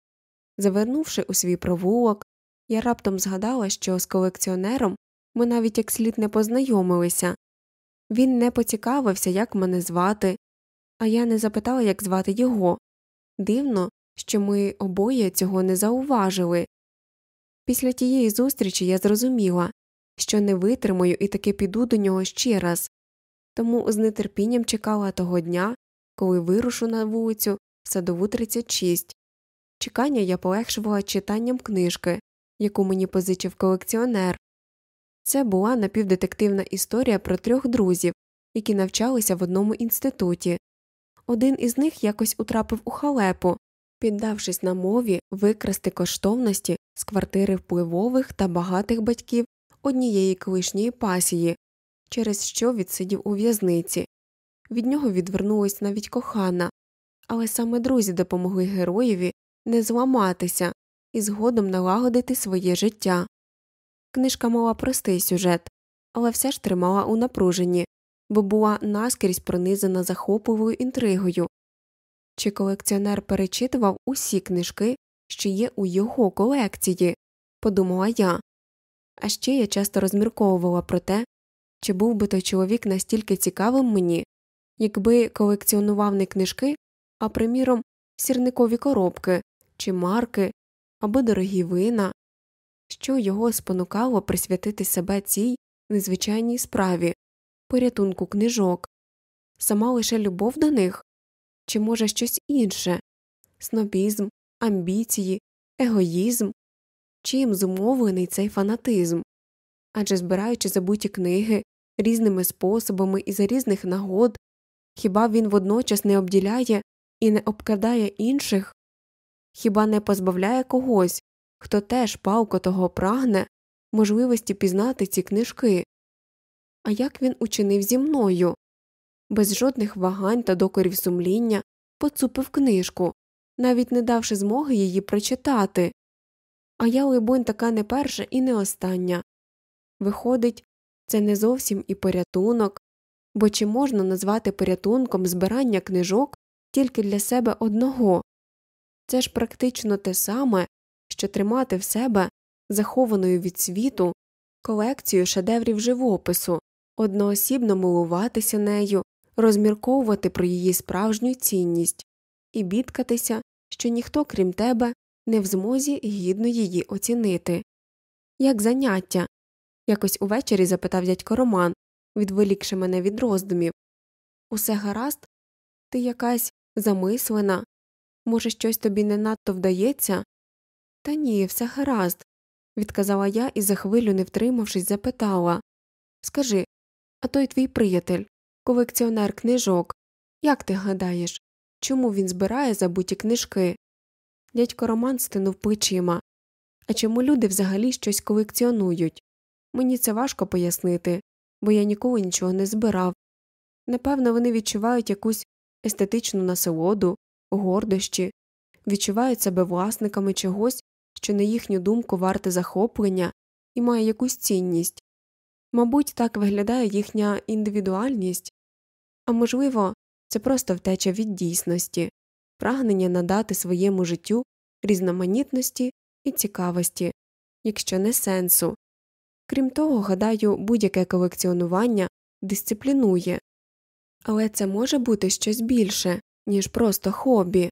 Завернувши у свій провулок, я раптом згадала, що з колекціонером ми навіть як слід не познайомилися, він не поцікавився, як мене звати, а я не запитала, як звати його. Дивно, що ми обоє цього не зауважили. Після тієї зустрічі я зрозуміла, що не витримую і таки піду до нього ще раз, тому з нетерпінням чекала того дня, коли вирушу на вулицю садову 36. Чекання я полегшувала читанням книжки, яку мені позичив колекціонер, це була напівдетективна історія про трьох друзів, які навчалися в одному інституті. Один із них якось утрапив у халепу, піддавшись на мові викрасти коштовності з квартири впливових та багатих батьків однієї колишньої пасії, через що відсидів у в'язниці. Від нього відвернулась навіть кохана, але саме друзі допомогли героєві не зламатися і згодом налагодити своє життя. Книжка мала простий сюжет, але все ж тримала у напруженні, бо була наскрізь пронизана захопливою інтригою. Чи колекціонер перечитував усі книжки, що є у його колекції, подумала я. А ще я часто розмірковувала про те, чи був би той чоловік настільки цікавим мені, якби колекціонував не книжки, а приміром сірникові коробки, чи марки або дорогі вина, що його спонукало присвятити себе цій незвичайній справі, порятунку книжок, сама лише любов до них, чи, може, щось інше снобізм, амбіції, егоїзм, чим зумовлений цей фанатизм, адже збираючи забуті книги різними способами і за різних нагод, хіба він водночас не обділяє і не обкрадає інших? Хіба не позбавляє когось, хто теж палко того прагне, можливості пізнати ці книжки. А як він учинив зі мною? Без жодних вагань та докорів сумління поцупив книжку, навіть не давши змоги її прочитати. А я, либонь, така не перша і не остання. Виходить, це не зовсім і порятунок, бо чи можна назвати порятунком збирання книжок тільки для себе одного? Це ж практично те саме, що тримати в себе, захованою від світу, колекцію шедеврів живопису, одноосібно милуватися нею, розмірковувати про її справжню цінність і бідкатися, що ніхто, крім тебе, не в змозі гідно її оцінити. Як заняття? якось увечері запитав дядько Роман, відволікши мене від роздумів. Усе гаразд, ти якась замислена, може, щось тобі не надто вдається, та ні, все гаразд, відказала я і за хвилю, не втримавшись, запитала Скажи, а той твій приятель, колекціонер книжок, як ти гадаєш, чому він збирає забуті книжки? Дядько Роман стинув плечима. А чому люди взагалі щось колекціонують? Мені це важко пояснити, бо я ніколи нічого не збирав. Напевно, вони відчувають якусь естетичну насолоду, гордощі, відчувають себе власниками чогось, що на їхню думку варте захоплення і має якусь цінність. Мабуть, так виглядає їхня індивідуальність, а можливо, це просто втеча від дійсності, прагнення надати своєму життю різноманітності і цікавості, якщо не сенсу. Крім того, гадаю, будь-яке колекціонування дисциплінує, але це може бути щось більше, ніж просто хобі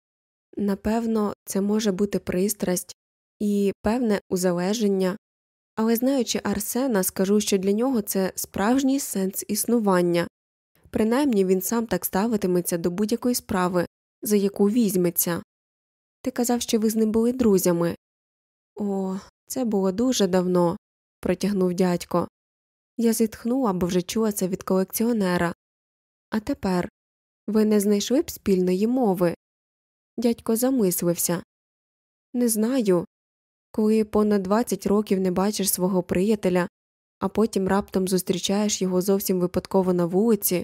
напевно, це може бути пристрасть, і певне узалеження, але знаючи Арсена, скажу, що для нього це справжній сенс існування, принаймні він сам так ставитиметься до будь якої справи, за яку візьметься. Ти казав, що ви з ним були друзями. О, це було дуже давно, протягнув дядько. Я зітхнула, бо вже чула це від колекціонера. А тепер ви не знайшли б спільної мови? Дядько замислився. Не знаю, коли понад 20 років не бачиш свого приятеля, а потім раптом зустрічаєш його зовсім випадково на вулиці,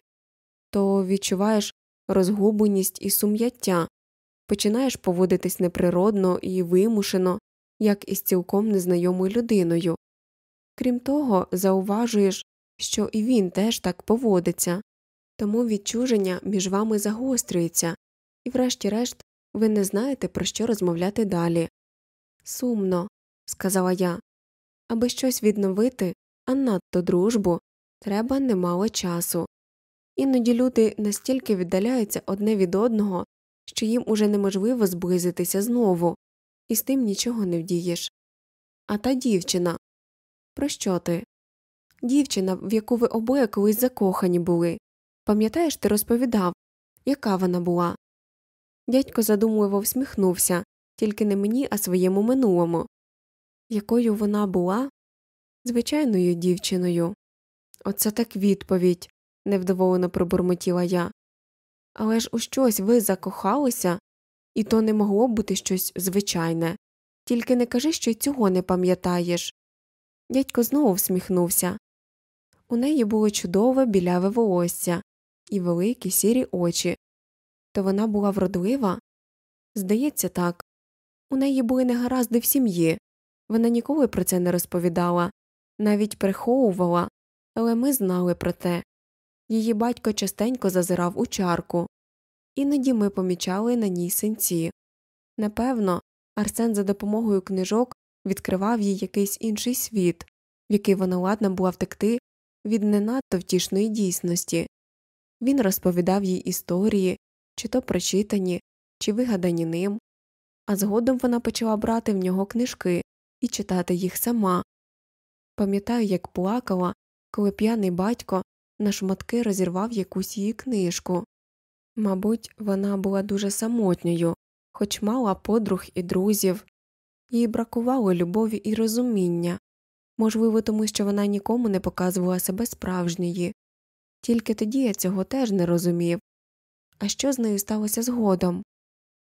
то відчуваєш розгубленість і сум'яття, починаєш поводитись неприродно і вимушено, як із цілком незнайомою людиною. Крім того, зауважуєш, що і він теж так поводиться, тому відчуження між вами загострюється, і, врешті-решт, ви не знаєте, про що розмовляти далі. Сумно, сказала я. Аби щось відновити, а надто дружбу, треба немало часу. Іноді люди настільки віддаляються одне від одного, що їм уже неможливо зблизитися знову, і з тим нічого не вдієш. А та дівчина. Про що ти? Дівчина, в яку ви обоє колись закохані були. Пам'ятаєш, ти розповідав, яка вона була? Дядько задумливо всміхнувся, тільки не мені, а своєму минулому, якою вона була звичайною дівчиною. Оце так відповідь, невдоволено пробурмотіла я. Але ж у щось ви закохалися, і то не могло бути щось звичайне. Тільки не кажи, що й цього не пам'ятаєш. Дядько знову всміхнувся. У неї було чудове біляве волосся і великі сірі очі. То вона була вродлива? Здається, так. У неї були негаразди в сім'ї. Вона ніколи про це не розповідала, навіть приховувала, але ми знали про те. Її батько частенько зазирав у чарку, іноді ми помічали на ній синці. Напевно, Арсен за допомогою книжок відкривав їй якийсь інший світ, в який вона ладна була втекти від не надто втішної дійсності. Він розповідав їй історії, чи то прочитані, чи вигадані ним, а згодом вона почала брати в нього книжки і читати їх сама. Пам'ятаю, як плакала, коли п'яний батько на шматки розірвав якусь її книжку. Мабуть, вона була дуже самотньою, хоч мала подруг і друзів, їй бракувало любові і розуміння, можливо, тому що вона нікому не показувала себе справжньої, тільки тоді я цього теж не розумів. А що з нею сталося згодом?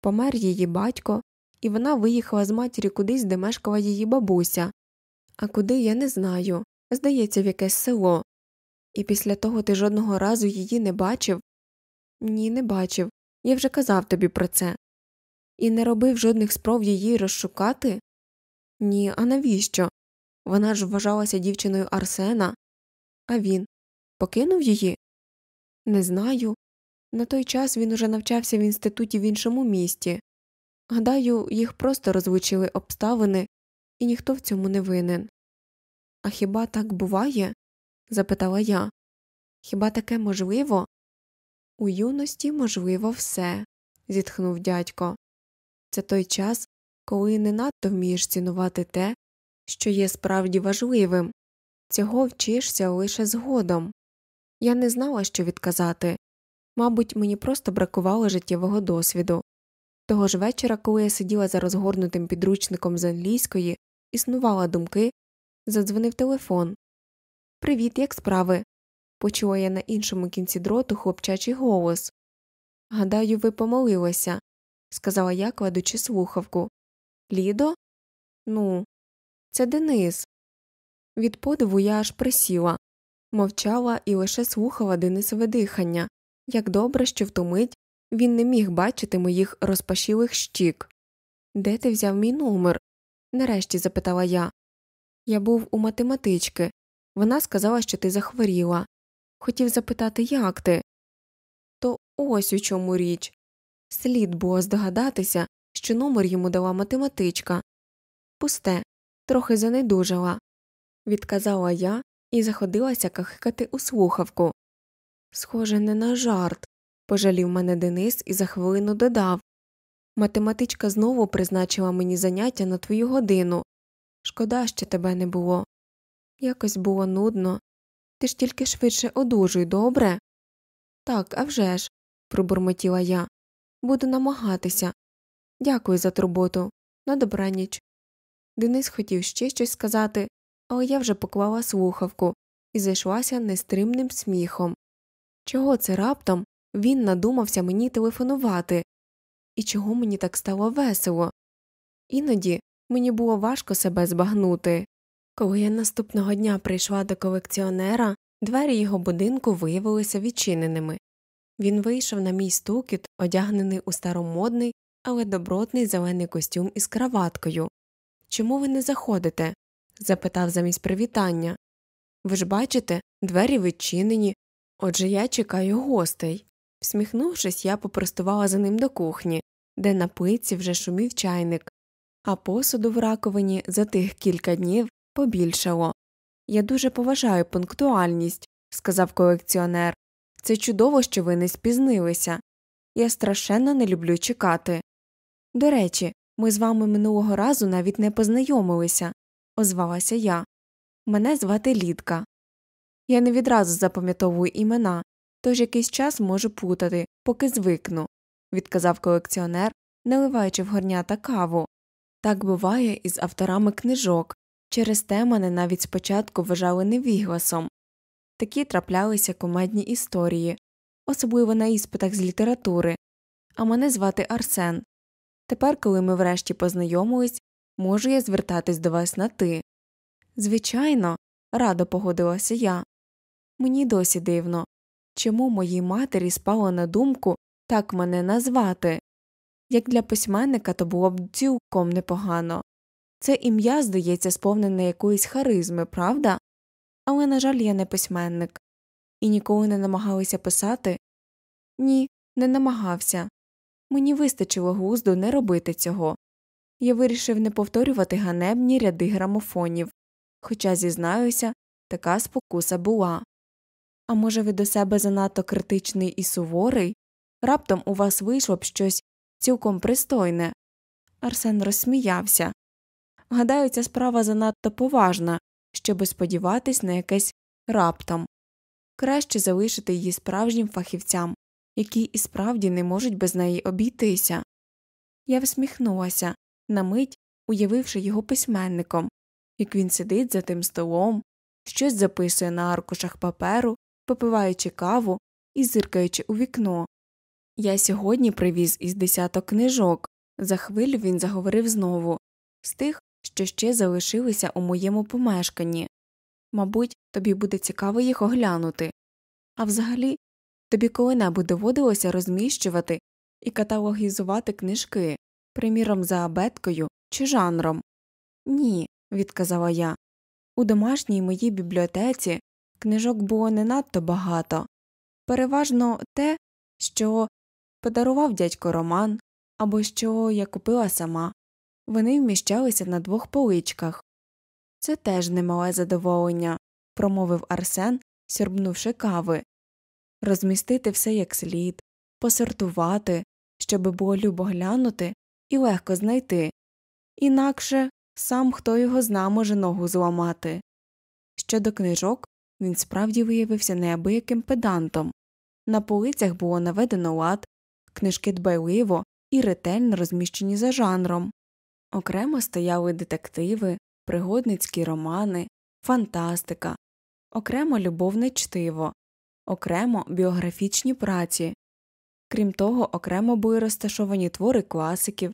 помер її батько, і вона виїхала з матір'ю кудись, де мешкала її бабуся, а куди я не знаю, здається, в якесь село. І після того ти жодного разу її не бачив? Ні, не бачив. Я вже казав тобі про це. І не робив жодних спроб її розшукати? Ні, а навіщо? Вона ж вважалася дівчиною Арсена, а він покинув її? Не знаю, на той час він уже навчався в інституті в іншому місті. Гадаю, їх просто розлучили обставини, і ніхто в цьому не винен. А хіба так буває? запитала я. Хіба таке можливо? У юності, можливо, все, зітхнув дядько. Це той час, коли не надто вмієш цінувати те, що є справді важливим, цього вчишся лише згодом. Я не знала, що відказати. Мабуть, мені просто бракувало життєвого досвіду. Того ж вечора, коли я сиділа за розгорнутим підручником з англійської, існувала думки, задзвонив телефон. Привіт, як справи? почула я на іншому кінці дроту хлопчачий голос. Гадаю, ви помолилися, сказала я, кладучи слухавку. Лідо? Ну, це Денис. Від подиву я аж присіла, мовчала і лише слухала Денисове дихання. Як добре, що в ту мить він не міг бачити моїх розпашілих щік. Де ти взяв мій номер? нарешті запитала я. Я був у математички. Вона сказала, що ти захворіла. Хотів запитати, як ти. То ось у чому річ. Слід було здогадатися, що номер йому дала математичка. Пусте, трохи занедужала, відказала я і заходилася кахикати у слухавку. Схоже, не на жарт, пожалів мене Денис і за хвилину додав. Математичка знову призначила мені заняття на твою годину. Шкода, що тебе не було. Якось було нудно. Ти ж тільки швидше одужуй, добре? Так, а вже ж», – пробурмотіла я. Буду намагатися. Дякую за турботу. На добраніч. Денис хотів ще щось сказати, але я вже поклала слухавку і зайшлася нестримним сміхом. Чого це раптом він надумався мені телефонувати, і чого мені так стало весело? Іноді мені було важко себе збагнути. Коли я наступного дня прийшла до колекціонера, двері його будинку виявилися відчиненими. Він вийшов на мій стукіт, одягнений у старомодний, але добротний зелений костюм із краваткою. Чому ви не заходите? запитав замість привітання. Ви ж бачите, двері відчинені, Отже, я чекаю гостей. Всміхнувшись, я попростувала за ним до кухні, де на пиці вже шумів чайник, а посуду в раковині за тих кілька днів побільшало. Я дуже поважаю пунктуальність, сказав колекціонер. Це чудово, що ви не спізнилися. Я страшенно не люблю чекати. До речі, ми з вами минулого разу навіть не познайомилися, озвалася я. Мене звати Лідка, я не відразу запам'ятовую імена, тож якийсь час можу путати, поки звикну, відказав колекціонер, наливаючи в горнята каву. Так буває із авторами книжок, через те мене навіть спочатку вважали невігласом. Такі траплялися комедні історії, особливо на іспитах з літератури, а мене звати Арсен. Тепер, коли ми врешті познайомились, можу я звертатись до вас на ти. Звичайно, радо погодилася я. Мені досі дивно чому моїй матері спало на думку так мене назвати. Як для письменника то було б цілком непогано. Це ім'я, здається, сповнене якоїсь харизми, правда? Але, на жаль, я не письменник. І ніколи не намагалися писати? Ні, не намагався. Мені вистачило глузду не робити цього. Я вирішив не повторювати ганебні ряди грамофонів, хоча, зізнаюся, така спокуса була. А може, ви до себе занадто критичний і суворий? Раптом у вас вийшло б щось цілком пристойне. Арсен розсміявся. Гадаю, ця справа занадто поважна, щоби сподіватись на якесь раптом. Краще залишити її справжнім фахівцям, які і справді не можуть без неї обійтися. Я всміхнулася, на мить уявивши його письменником, як він сидить за тим столом, щось записує на аркушах паперу попиваючи каву і зиркаючи у вікно. Я сьогодні привіз із десяток книжок. За хвилю він заговорив знову з тих, що ще залишилися у моєму помешканні. Мабуть, тобі буде цікаво їх оглянути. А взагалі, тобі коли-небудь доводилося розміщувати і каталогізувати книжки, приміром, за абеткою чи жанром? Ні, відказала я. У домашній моїй бібліотеці Книжок було не надто багато, переважно те, що подарував дядько Роман або що я купила сама. Вони вміщалися на двох поличках. Це теж немале задоволення, промовив Арсен, сірбнувши кави. Розмістити все як слід, посортувати, щоби було любо глянути і легко знайти. Інакше сам хто його зна може ногу зламати. Щодо книжок, він справді виявився неабияким педантом. На полицях було наведено лад, книжки дбайливо і ретельно розміщені за жанром. Окремо стояли детективи, пригодницькі романи, фантастика, окремо любовне чтиво, окремо біографічні праці. Крім того, окремо були розташовані твори класиків,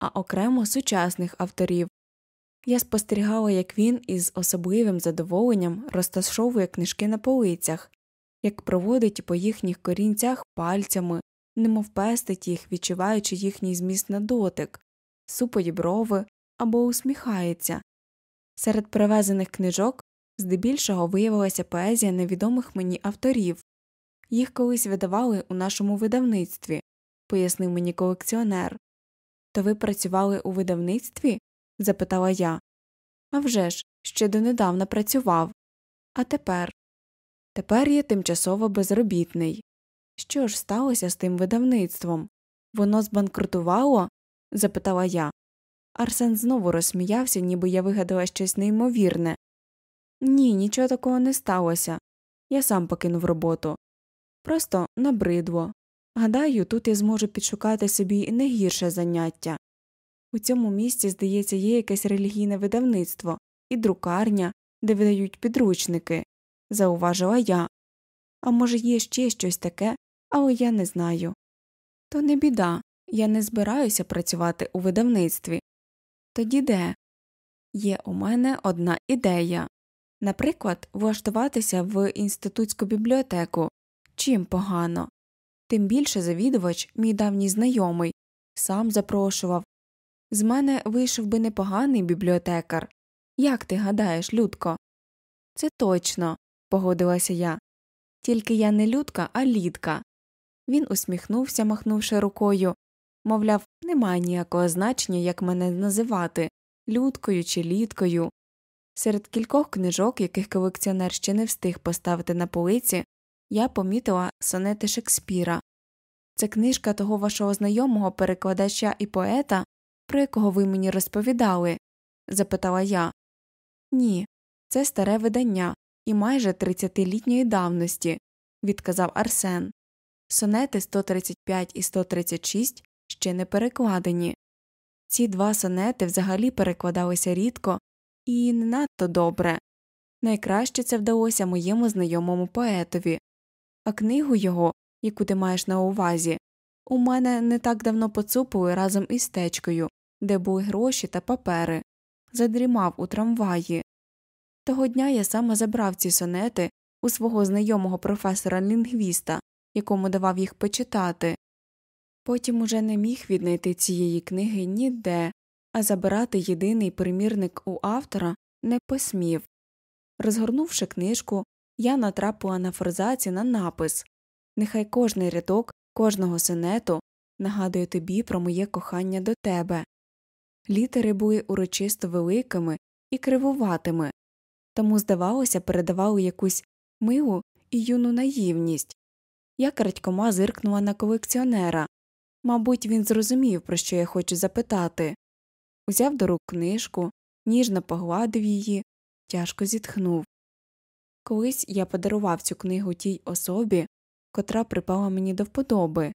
а окремо сучасних авторів, я спостерігала, як він із особливим задоволенням розташовує книжки на полицях, як проводить по їхніх корінцях пальцями, немов пестить їх, відчуваючи їхній зміст на дотик, супої брови або усміхається. Серед привезених книжок здебільшого виявилася поезія невідомих мені авторів. Їх колись видавали у нашому видавництві, пояснив мені колекціонер. То ви працювали у видавництві? запитала я. «А вже ж, ще донедавна працював. А тепер. Тепер я тимчасово безробітний. Що ж сталося з тим видавництвом? Воно збанкрутувало? запитала я. Арсен знову розсміявся, ніби я вигадала щось неймовірне. Ні, нічого такого не сталося. Я сам покинув роботу. Просто набридло. Гадаю, тут я зможу підшукати собі не гірше заняття. У цьому місті, здається, є якесь релігійне видавництво і друкарня, де видають підручники, зауважила я. А може, є ще щось таке, але я не знаю. То не біда, я не збираюся працювати у видавництві. Тоді де? Є у мене одна ідея наприклад, влаштуватися в інститутську бібліотеку чим погано. Тим більше завідувач, мій давній знайомий, сам запрошував, з мене вийшов би непоганий бібліотекар. Як ти гадаєш, Людко? Це точно, погодилася я. Тільки я не Людка, а Лідка. Він усміхнувся, махнувши рукою. Мовляв, немає ніякого значення, як мене називати людкою чи лідкою. Серед кількох книжок, яких колекціонер ще не встиг поставити на полиці, я помітила сонети Шекспіра. Це книжка того вашого знайомого перекладача і поета, про якого ви мені розповідали? запитала я. Ні, це старе видання і майже 30-літньої давності, відказав Арсен. Сонети 135 і 136 ще не перекладені. Ці два сонети взагалі перекладалися рідко і не надто добре. Найкраще це вдалося моєму знайомому поетові, а книгу його, яку ти маєш на увазі, у мене не так давно поцупили разом із течкою, де були гроші та папери, задрімав у трамваї. Того дня я саме забрав ці сонети у свого знайомого професора лінгвіста, якому давав їх почитати. Потім уже не міг віднайти цієї книги ніде, а забирати єдиний примірник у автора не посмів. Розгорнувши книжку, я натрапила на форзаці на напис Нехай кожний рядок Кожного сонету нагадує тобі про моє кохання до тебе. Літери були урочисто великими і кривуватими, тому, здавалося, передавали якусь милу і юну наївність. Я крадькома зиркнула на колекціонера. Мабуть, він зрозумів, про що я хочу запитати. Узяв до рук книжку, ніжно погладив її, тяжко зітхнув. Колись я подарував цю книгу тій особі, котра припала мені до вподоби.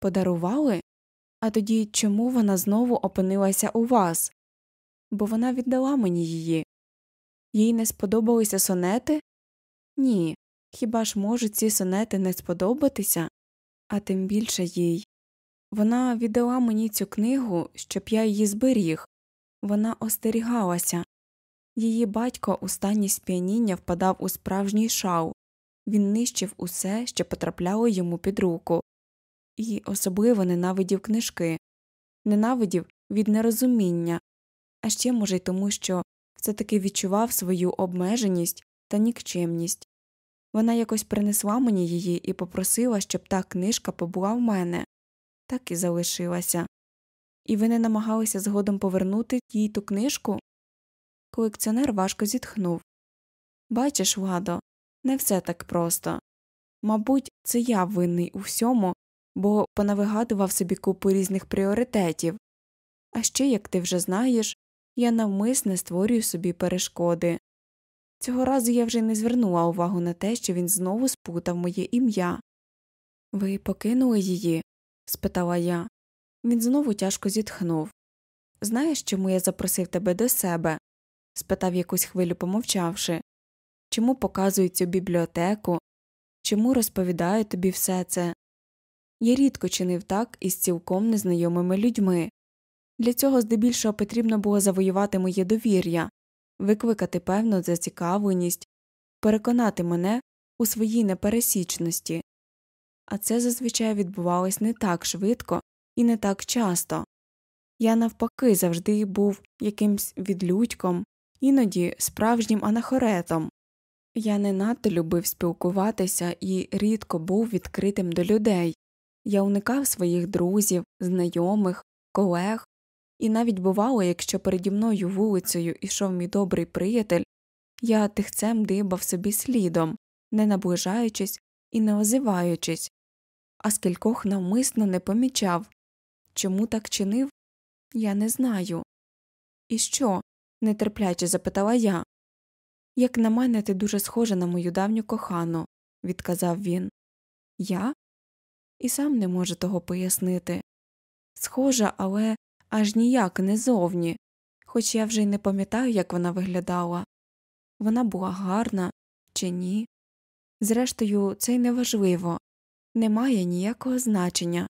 Подарували? А тоді чому вона знову опинилася у вас? Бо вона віддала мені її. Їй не сподобалися сонети? Ні. Хіба ж можуть ці сонети не сподобатися? А тим більше їй. Вона віддала мені цю книгу, щоб я її зберіг. Вона остерігалася. Її батько у стані сп'яніння впадав у справжній шау. Він нищив усе, що потрапляло йому під руку, і особливо ненавидів книжки, ненавидів від нерозуміння, а ще, може, й тому, що все таки відчував свою обмеженість та нікчемність. Вона якось принесла мені її і попросила, щоб та книжка побула в мене, так і залишилася. І ви не намагалися згодом повернути їй ту книжку? Колекціонер важко зітхнув. Бачиш, Владо не все так просто. Мабуть, це я винний у всьому, бо понавигадував собі купу різних пріоритетів. А ще, як ти вже знаєш, я навмисне створюю собі перешкоди. Цього разу я вже не звернула увагу на те, що він знову спутав моє ім'я. Ви покинули її? спитала я. Він знову тяжко зітхнув. Знаєш, чому я запросив тебе до себе? спитав якусь хвилю, помовчавши чому показую цю бібліотеку, чому розповідаю тобі все це. Я рідко чинив так із цілком незнайомими людьми. Для цього здебільшого потрібно було завоювати моє довір'я, викликати певну зацікавленість, переконати мене у своїй непересічності, а це зазвичай відбувалось не так швидко і не так часто. Я навпаки завжди був якимсь відлюдьком, іноді справжнім анахоретом, я не надто любив спілкуватися і рідко був відкритим до людей. Я уникав своїх друзів, знайомих, колег, і навіть бувало, якщо переді мною вулицею ішов мій добрий приятель, я тихцем дибав собі слідом, не наближаючись і не озиваючись, а скількох навмисно не помічав. Чому так чинив? Я не знаю. І що? нетерпляче запитала я. Як на мене, ти дуже схожа на мою давню кохану, відказав він. Я? І сам не можу того пояснити. Схожа, але аж ніяк не зовні, хоч я вже й не пам'ятаю, як вона виглядала. Вона була гарна чи ні? Зрештою, це й не важливо. не ніякого значення.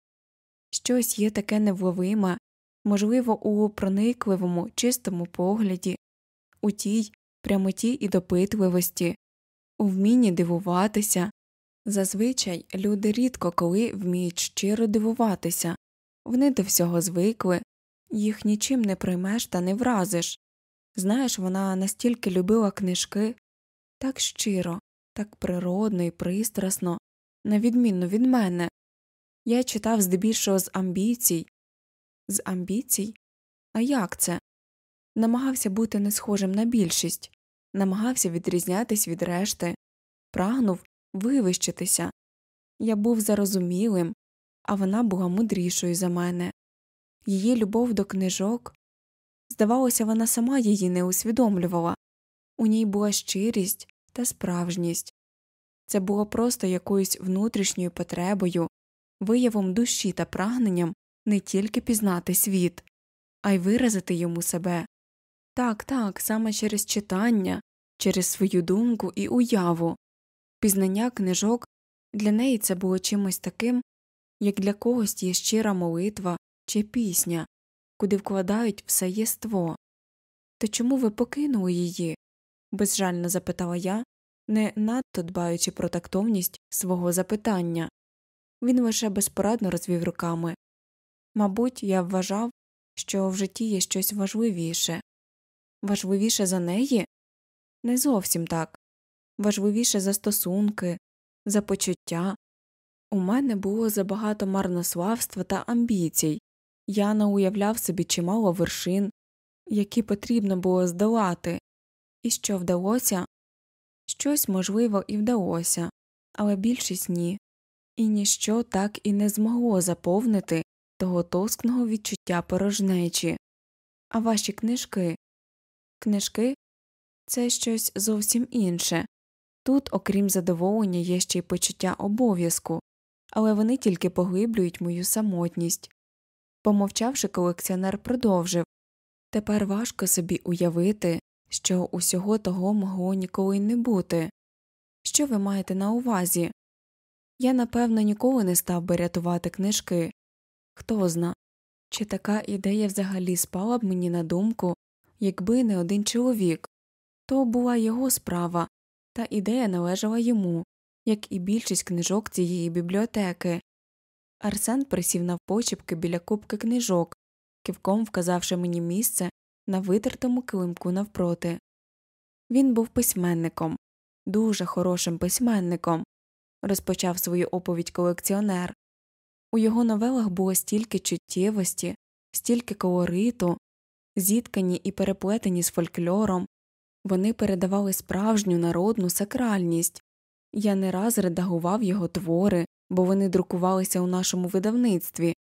Щось є таке невловиме, можливо, у проникливому, чистому погляді, у тій прямоті і допитливості, у вмінні дивуватися. Зазвичай люди рідко коли вміють щиро дивуватися, вони до всього звикли, їх нічим не приймеш та не вразиш. Знаєш, вона настільки любила книжки так щиро, так природно і пристрасно, на відмінно від мене. Я читав здебільшого з амбіцій. З амбіцій? А як це? намагався бути не схожим на більшість, намагався відрізнятись від решти, прагнув вивищитися. Я був зарозумілим, а вона була мудрішою за мене. Її любов до книжок. Здавалося, вона сама її не усвідомлювала у ній була щирість та справжність це було просто якоюсь внутрішньою потребою, виявом душі та прагненням не тільки пізнати світ, а й виразити йому себе, так, так, саме через читання, через свою думку і уяву. Пізнання книжок для неї це було чимось таким, як для когось є щира молитва чи пісня, куди вкладають все єство. То чому ви покинули її? безжально запитала я, не надто дбаючи про тактовність свого запитання. Він лише безпорадно розвів руками. Мабуть, я вважав, що в житті є щось важливіше. Важливіше за неї? Не зовсім так. Важливіше за стосунки, за почуття. У мене було забагато марнославства та амбіцій, я не уявляв собі чимало вершин, які потрібно було здолати, і що вдалося? Щось, можливо, і вдалося, але більшість ні, і ніщо так і не змогло заповнити того тоскного відчуття порожнечі. А ваші книжки Книжки це щось зовсім інше тут, окрім задоволення, є ще й почуття обов'язку, але вони тільки поглиблюють мою самотність. Помовчавши, колекціонер продовжив тепер важко собі уявити, що усього того могло ніколи й не бути. Що ви маєте на увазі? Я, напевно, ніколи не став би рятувати книжки. Хто зна, чи така ідея взагалі спала б мені на думку, якби не один чоловік. То була його справа, та ідея належала йому, як і більшість книжок цієї бібліотеки. Арсен присів на почепки біля кубки книжок, кивком вказавши мені місце на витертому килимку навпроти. Він був письменником, дуже хорошим письменником, розпочав свою оповідь колекціонер. У його новелах було стільки чуттєвості, стільки колориту, зіткані і переплетені з фольклором, вони передавали справжню народну сакральність. Я не раз редагував його твори, бо вони друкувалися у нашому видавництві,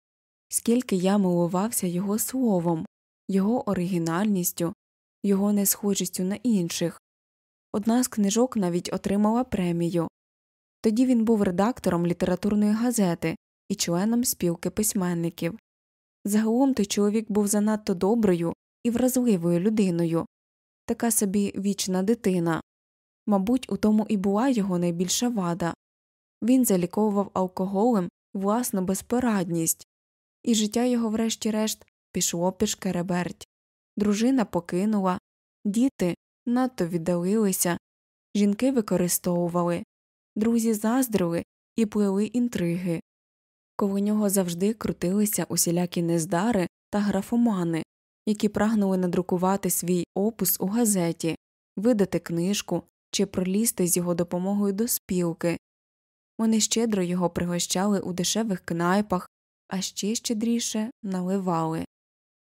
скільки я милувався його словом, його оригінальністю, його несхожістю на інших. Одна з книжок навіть отримала премію. Тоді він був редактором літературної газети і членом спілки письменників. Загалом той чоловік був занадто доброю і вразливою людиною, така собі вічна дитина. Мабуть, у тому і була його найбільша вада він заліковував алкоголем власну безпорадність, і життя його, врешті-решт, пішло пішкереберть. Дружина покинула, діти надто віддалилися, жінки використовували, друзі заздрили і плели інтриги. Коло нього завжди крутилися усілякі нездари та графомани, які прагнули надрукувати свій опис у газеті, видати книжку чи пролізти з його допомогою до спілки. Вони щедро його пригощали у дешевих кнайпах, а ще щедріше наливали.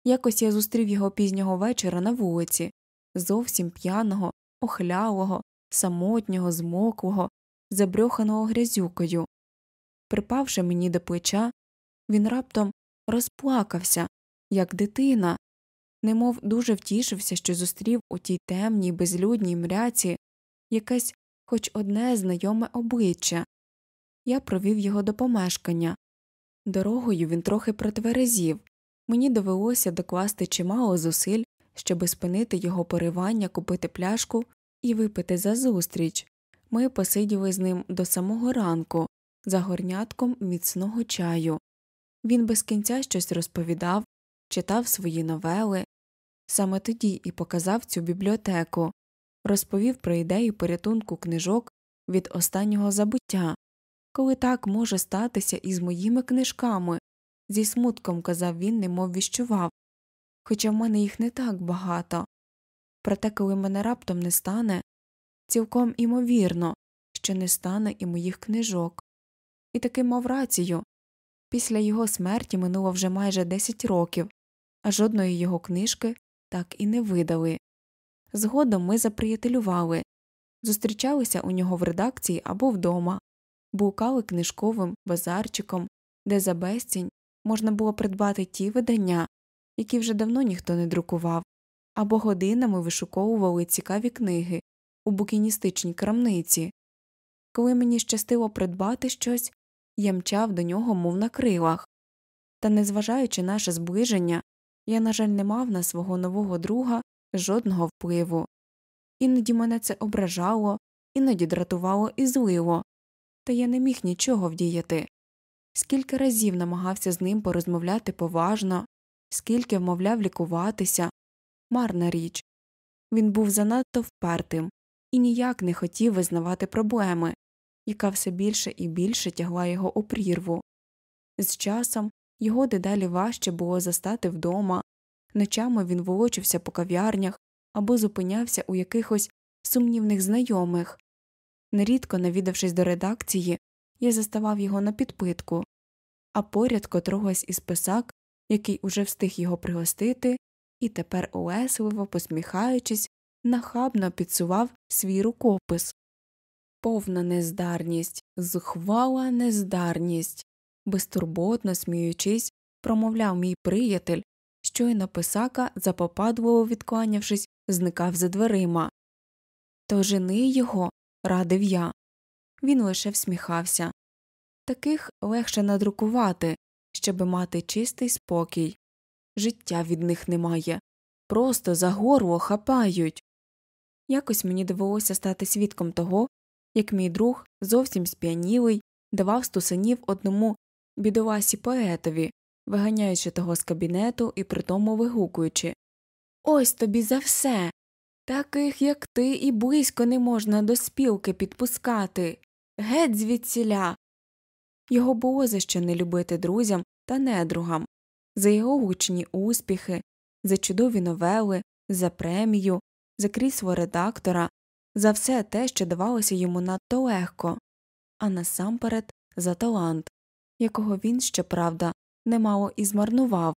Якось я зустрів його пізнього вечора на вулиці, зовсім п'яного, охлялого, самотнього, змоклого, забрьоханого грязюкою. Припавши мені до плеча, він раптом розплакався, як дитина, немов дуже втішився, що зустрів у тій темній, безлюдній мряці якесь хоч одне знайоме обличчя. Я провів його до помешкання. Дорогою він трохи протверезів, мені довелося докласти чимало зусиль, щоби спинити його поривання, купити пляшку і випити за зустріч. Ми посиділи з ним до самого ранку, за горнятком міцного чаю. Він без кінця щось розповідав, читав свої новели, саме тоді і показав цю бібліотеку, розповів про ідею порятунку книжок від останнього забуття, коли так може статися і з моїми книжками, зі смутком казав він, немов віщував, хоча в мене їх не так багато. Проте, коли мене раптом не стане, цілком імовірно, що не стане і моїх книжок. І таки мав рацію після його смерті минуло вже майже 10 років, а жодної його книжки так і не видали. Згодом ми заприятелювали, зустрічалися у нього в редакції або вдома, букали книжковим базарчиком, де за безцінь можна було придбати ті видання, які вже давно ніхто не друкував, або годинами вишуковували цікаві книги у букіністичній крамниці. Коли мені щастило придбати щось, я мчав до нього, мов на крилах. Та, незважаючи наше зближення, я, на жаль, не мав на свого нового друга жодного впливу. Іноді мене це ображало, іноді дратувало і злило, та я не міг нічого вдіяти. Скільки разів намагався з ним порозмовляти поважно, скільки вмовляв лікуватися, марна річ. Він був занадто впертим і ніяк не хотів визнавати проблеми, яка все більше і більше тягла його у прірву. З часом його дедалі важче було застати вдома, ночами він волочився по кав'ярнях або зупинявся у якихось сумнівних знайомих. Нерідко, навідавшись до редакції, я заставав його на підпитку, а поряд котрогось із писак, який уже встиг його пригостити, і тепер улесливо, посміхаючись, нахабно підсував свій рукопис. Повна нездарність, зухвала нездарність безтурботно сміючись, промовляв мій приятель, що щойно писака, запопадливо відкланявшись, зникав за дверима. То жени його, радив я. Він лише всміхався. Таких легше надрукувати, щоби мати чистий спокій. Життя від них немає. Просто за горло хапають. Якось мені довелося стати свідком того, як мій друг, зовсім сп'янілий, давав стусанів одному бідоласі поетові, виганяючи того з кабінету і притому вигукуючи Ось тобі за все. Таких, як ти, і близько не можна до спілки підпускати. Геть звідсіля. Його було за що не любити друзям та недругам, за його гучні успіхи, за чудові новели, за премію, за крісло редактора, за все те, що давалося йому надто легко, а насамперед за талант, якого він, щоправда, немало і змарнував.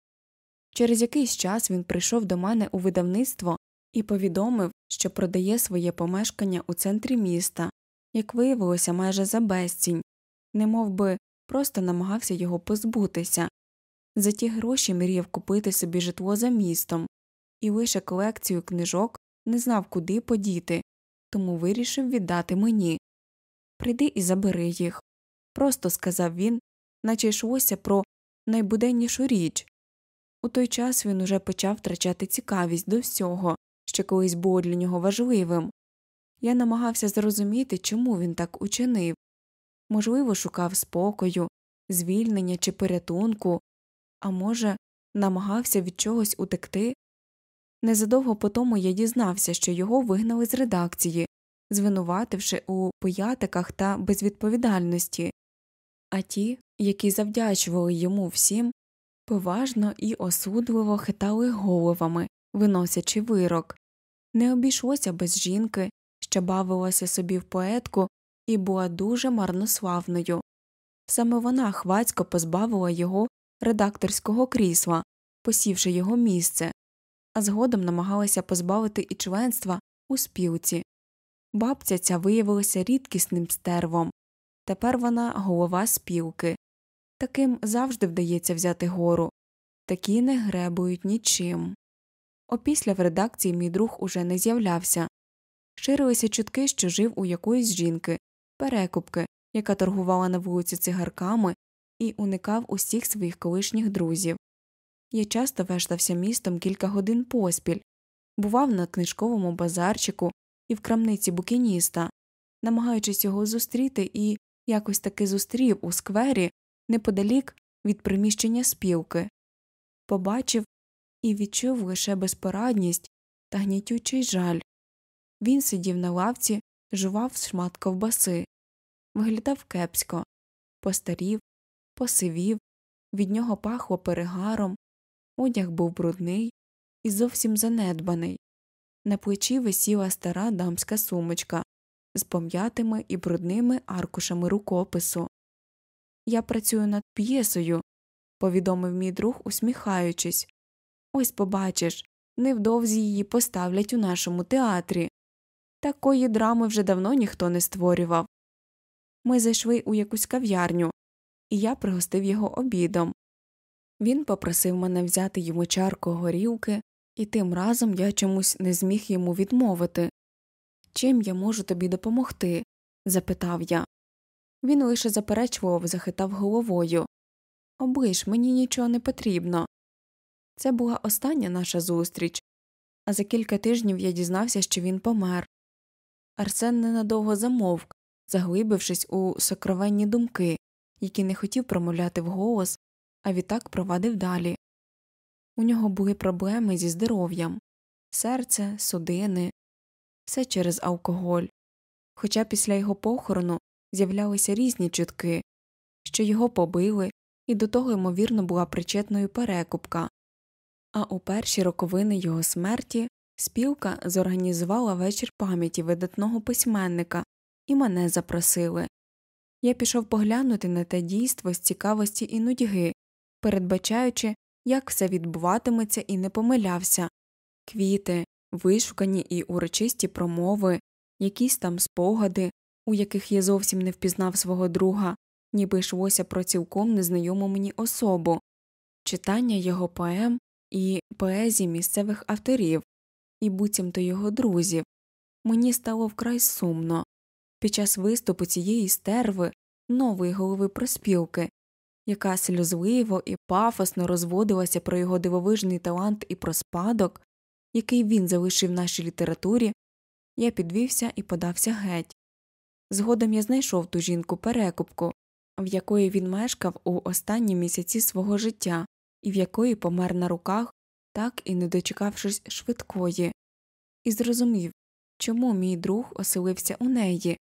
Через якийсь час він прийшов до мене у видавництво і повідомив, що продає своє помешкання у центрі міста, як виявилося майже за безцінь, Не би просто намагався його позбутися. За ті гроші мріяв купити собі житло за містом, і лише колекцію книжок не знав, куди подіти, тому вирішив віддати мені. Прийди і забери їх. Просто сказав він, наче йшлося про найбуденнішу річ. У той час він уже почав втрачати цікавість до всього, що колись було для нього важливим. Я намагався зрозуміти, чому він так учинив можливо, шукав спокою, звільнення чи порятунку, а може, намагався від чогось утекти. Незадовго по тому я дізнався, що його вигнали з редакції, звинувативши у поятиках та безвідповідальності а ті, які завдячували йому всім, поважно і осудливо хитали головами, виносячи вирок. Не обійшлося без жінки, що бавилася собі в поетку і була дуже марнославною. Саме вона хвацько позбавила його редакторського крісла, посівши його місце, а згодом намагалася позбавити і членства у спілці. Бабця ця виявилася рідкісним стервом, Тепер вона голова спілки. Таким завжди вдається взяти гору. Такі не гребують нічим. Опісля в редакції мій друг уже не з'являвся. Ширилися чутки, що жив у якоїсь жінки, перекупки, яка торгувала на вулиці цигарками і уникав усіх своїх колишніх друзів. Я часто вештався містом кілька годин поспіль, бував на книжковому базарчику і в крамниці букініста, намагаючись його зустріти і якось таки зустрів у сквері неподалік від приміщення спілки, побачив і відчув лише безпорадність та гнітючий жаль. Він сидів на лавці, жував шмат ковбаси, виглядав кепсько, постарів, посивів, від нього пахло перегаром, одяг був брудний і зовсім занедбаний. На плечі висіла стара дамська сумочка, з пом'ятими і брудними аркушами рукопису. Я працюю над п'єсою, повідомив мій друг, усміхаючись. Ось побачиш, невдовзі її поставлять у нашому театрі. Такої драми вже давно ніхто не створював. Ми зайшли у якусь кав'ярню, і я пригостив його обідом. Він попросив мене взяти йому чарку горілки, і тим разом я чомусь не зміг йому відмовити. Чим я можу тобі допомогти? запитав я. Він лише заперечував, захитав головою. Облиш, мені нічого не потрібно. Це була остання наша зустріч, а за кілька тижнів я дізнався, що він помер. Арсен ненадовго замовк, заглибившись у сокровенні думки, які не хотів промовляти вголос, а відтак провадив далі. У нього були проблеми зі здоров'ям серце, судини, все через алкоголь. Хоча після його похорону з'являлися різні чутки, що його побили, і до того, ймовірно, була причетною перекупка. А у перші роковини його смерті спілка зорганізувала вечір пам'яті видатного письменника, і мене запросили. Я пішов поглянути на те дійство з цікавості і нудьги, передбачаючи, як все відбуватиметься і не помилявся квіти, вишукані і урочисті промови, якісь там спогади, у яких я зовсім не впізнав свого друга, ніби йшлося про цілком незнайому мені особу, читання його поем і поезії місцевих авторів, і буцімто його друзів. Мені стало вкрай сумно. Під час виступу цієї стерви нової голови проспілки, яка сльозливо і пафосно розводилася про його дивовижний талант і про спадок, який він залишив нашій літературі, я підвівся і подався геть. Згодом я знайшов ту жінку перекупку, в якої він мешкав у останні місяці свого життя і в якої помер на руках, так і не дочекавшись швидкої, і зрозумів, чому мій друг оселився у неї,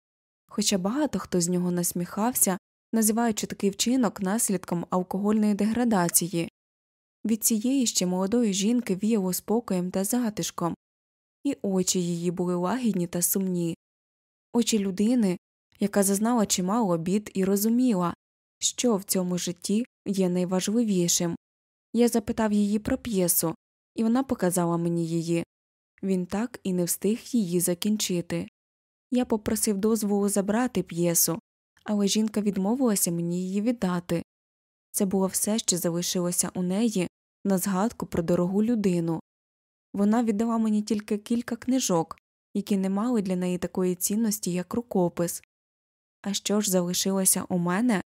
хоча багато хто з нього насміхався, називаючи такий вчинок наслідком алкогольної деградації. Від цієї ще молодої жінки віяло спокоєм та затишком, і очі її були лагідні та сумні, очі людини, яка зазнала чимало бід і розуміла, що в цьому житті є найважливішим. Я запитав її про п'єсу, і вона показала мені її. Він так і не встиг її закінчити. Я попросив дозволу забрати п'єсу, але жінка відмовилася мені її віддати, це було все, що залишилося у неї на згадку про дорогу людину. Вона віддала мені тільки кілька книжок, які не мали для неї такої цінності, як рукопис. А що ж залишилося у мене?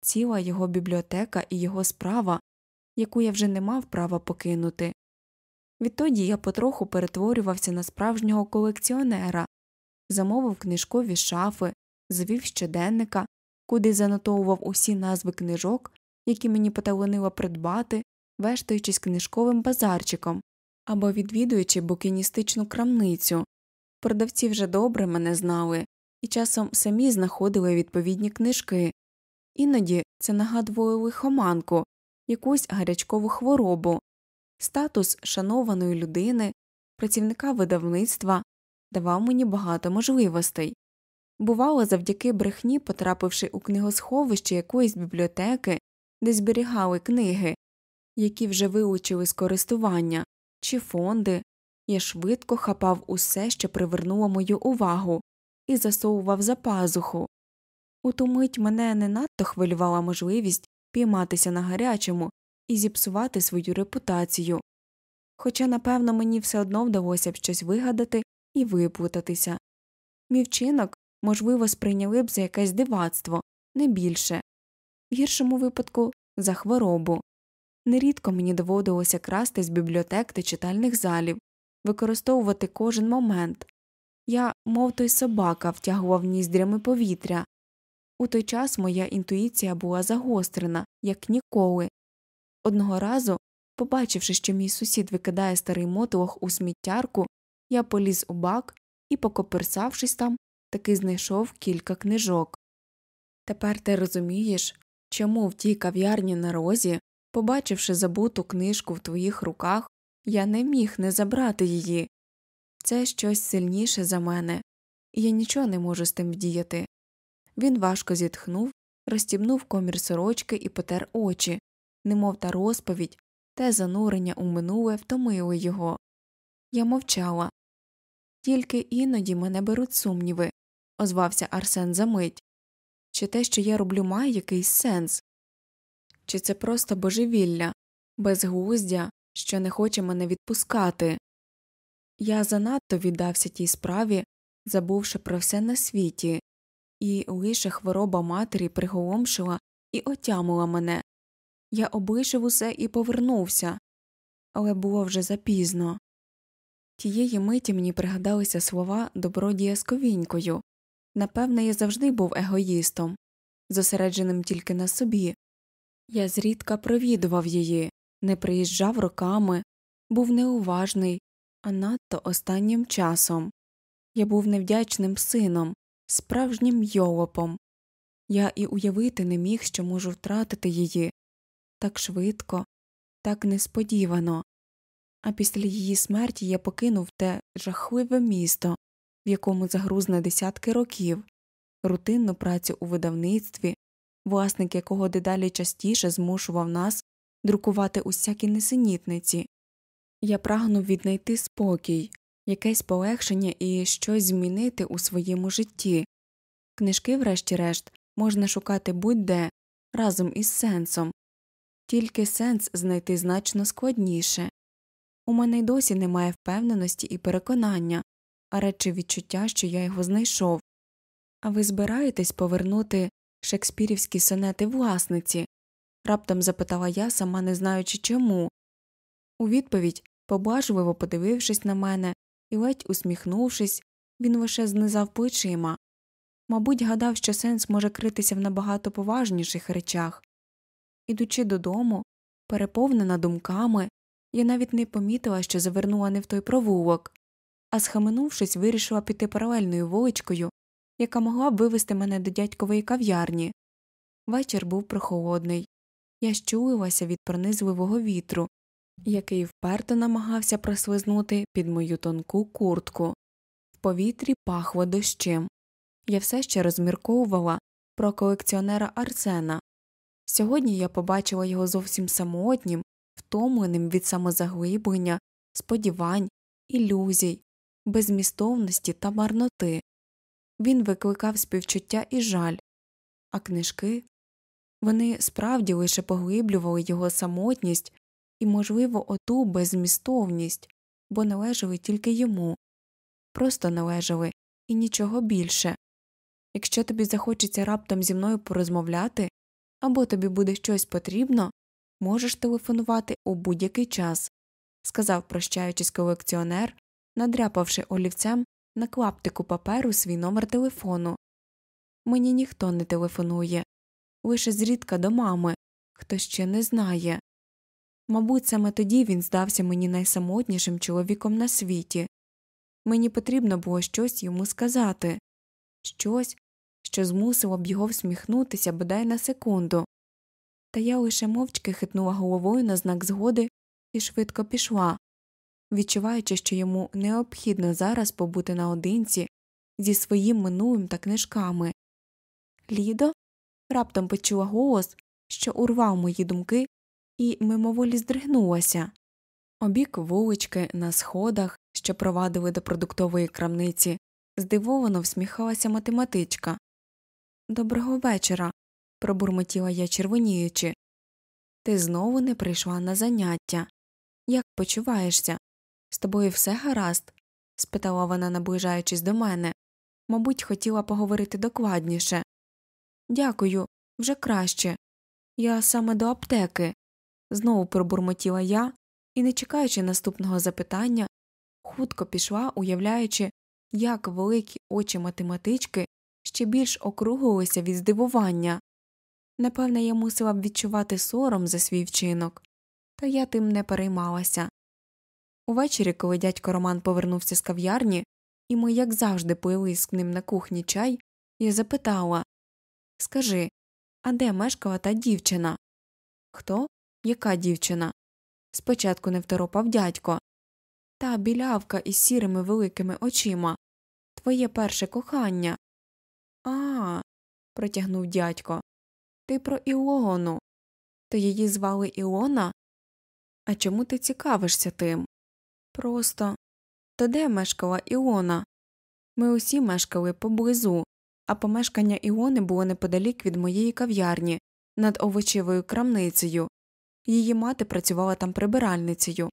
Ціла його бібліотека і його справа, яку я вже не мав права покинути. Відтоді я потроху перетворювався на справжнього колекціонера, замовив книжкові шафи, звів щоденника, куди занотовував усі назви книжок, які мені поталанило придбати, вештаючись книжковим базарчиком або відвідуючи букіністичну крамницю. Продавці вже добре мене знали і часом самі знаходили відповідні книжки, іноді це нагадувало лихоманку, якусь гарячкову хворобу, статус шанованої людини, працівника видавництва давав мені багато можливостей. Бувало, завдяки брехні, потрапивши у книгосховище якоїсь бібліотеки де зберігали книги, які вже вилучили з користування, чи фонди, я швидко хапав усе, що привернуло мою увагу, і засовував за пазуху. У ту мить мене не надто хвилювала можливість пійматися на гарячому і зіпсувати свою репутацію, хоча, напевно, мені все одно вдалося б щось вигадати і виплутатися. Мій вчинок, можливо, сприйняли б за якесь дивацтво, не більше, в гіршому випадку за хворобу. Нерідко мені доводилося красти з бібліотек та читальних залів, використовувати кожен момент. Я, мов той собака, втягував ніздрями повітря. У той час моя інтуїція була загострена, як ніколи. Одного разу, побачивши, що мій сусід викидає старий мотлох у сміттярку, я поліз у бак і, покоперсавшись там, таки знайшов кілька книжок. Тепер ти розумієш, чому в тій кав'ярні на розі, побачивши забуту книжку в твоїх руках, я не міг не забрати її. Це щось сильніше за мене, і я нічого не можу з тим вдіяти. Він важко зітхнув, розтібнув комір сорочки і потер очі, немов та розповідь, те занурення у минуле втомило його. Я мовчала. Тільки іноді мене беруть сумніви, озвався Арсен за мить. Чи те, що я роблю, має якийсь сенс? Чи це просто божевілля, безгуздя, що не хоче мене відпускати? Я занадто віддався тій справі, забувши про все на світі, і лише хвороба матері приголомшила і отямила мене. Я облишив усе і повернувся, але було вже запізно. Тієї миті мені пригадалися слова добродія з ковінькою Напевне, я завжди був егоїстом, зосередженим тільки на собі. Я зрідка провідував її, не приїжджав роками, був неуважний, а надто останнім часом. Я був невдячним сином, справжнім йолопом. Я і уявити не міг, що можу втратити її так швидко, так несподівано. А після її смерті я покинув те жахливе місто в якому загруз на десятки років, рутинну працю у видавництві, власник якого дедалі частіше змушував нас друкувати усякі несенітниці. Я прагнув віднайти спокій, якесь полегшення і щось змінити у своєму житті. Книжки, врешті-решт, можна шукати будь де разом із сенсом, тільки сенс знайти значно складніше. У мене й досі немає впевненості і переконання, а радше відчуття, що я його знайшов. А ви збираєтесь повернути шекспірівські сонети власниці? раптом запитала я, сама не знаючи чому. У відповідь, побажливо подивившись на мене і ледь усміхнувшись, він лише знизав плечима. Мабуть, гадав, що сенс може критися в набагато поважніших речах. Ідучи додому, переповнена думками, я навіть не помітила, що завернула не в той провулок а схаменувшись, вирішила піти паралельною вуличкою, яка могла б вивести мене до дядькової кав'ярні. Вечір був прохолодний. Я щулилася від пронизливого вітру, який вперто намагався прослизнути під мою тонку куртку. В повітрі пахло дощем. Я все ще розмірковувала про колекціонера Арсена. Сьогодні я побачила його зовсім самотнім, втомленим від самозаглиблення, сподівань, ілюзій, безмістовності та марноти. Він викликав співчуття і жаль, а книжки вони справді лише поглиблювали його самотність і, можливо, оту безмістовність, бо належали тільки йому, просто належали і нічого більше. Якщо тобі захочеться раптом зі мною порозмовляти або тобі буде щось потрібно, можеш телефонувати у будь який час, сказав, прощаючись колекціонер, надряпавши олівцем на клаптику паперу свій номер телефону. Мені ніхто не телефонує, лише зрідка до мами, хто ще не знає. Мабуть, саме тоді він здався мені найсамотнішим чоловіком на світі. Мені потрібно було щось йому сказати, щось, що змусило б його всміхнутися бодай на секунду. Та я лише мовчки хитнула головою на знак згоди і швидко пішла, відчуваючи, що йому необхідно зараз побути наодинці зі своїм минулим та книжками. Лідо раптом почула голос, що урвав мої думки, і мимоволі здригнулася. Обік вулички на сходах, що провадили до продуктової крамниці, здивовано всміхалася математичка. Доброго вечора. пробурмотіла я червоніючи. Ти знову не прийшла на заняття. Як почуваєшся? З тобою все гаразд? спитала вона, наближаючись до мене. Мабуть, хотіла поговорити докладніше. Дякую, вже краще. Я саме до аптеки. Знову пробурмотіла я і, не чекаючи наступного запитання, хутко пішла, уявляючи, як великі очі математички ще більш округлилися від здивування. Напевне, я мусила б відчувати сором за свій вчинок, та я тим не переймалася. Увечері, коли дядько Роман повернувся з кав'ярні, і ми, як завжди, пили з ним на кухні чай, я запитала Скажи, а де мешкала та дівчина? Хто? Яка дівчина? Спочатку не второпав дядько. Та білявка із сірими великими очима. Твоє перше кохання. А. протягнув дядько. Ти про Ілону. То її звали Ілона? А чому ти цікавишся тим? Просто то де мешкала Іона? Ми усі мешкали поблизу, а помешкання Іони було неподалік від моєї кав'ярні над овочевою крамницею. Її мати працювала там прибиральницею.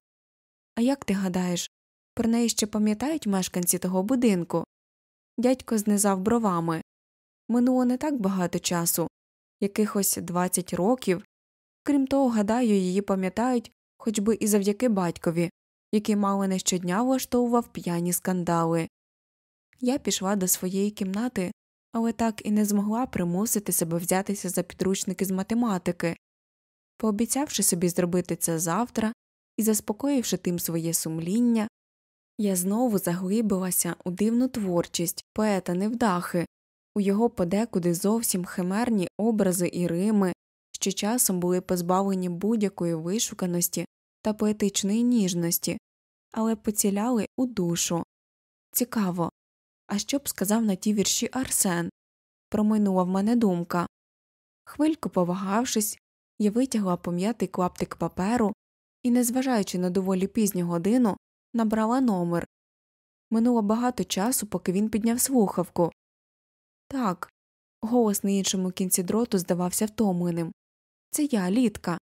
А як ти гадаєш, про неї ще пам'ятають мешканці того будинку? Дядько знизав бровами. Минуло не так багато часу якихось 20 років. Крім того, гадаю, її пам'ятають хоч би і завдяки батькові який мало не щодня влаштовував п'яні скандали. Я пішла до своєї кімнати, але так і не змогла примусити себе взятися за підручники з математики. Пообіцявши собі зробити це завтра і заспокоївши тим своє сумління, я знову заглибилася у дивну творчість поета невдахи, у його подекуди зовсім химерні образи і рими, що часом були позбавлені будь якої вишуканості та поетичної ніжності, але поціляли у душу. Цікаво. А що б сказав на ті вірші Арсен? проминула в мене думка. Хвильку повагавшись, я витягла пом'ятий клаптик паперу і, незважаючи на доволі пізню годину, набрала номер. Минуло багато часу, поки він підняв слухавку. Так, голос на іншому кінці дроту здавався втомленим. Це я, Літка.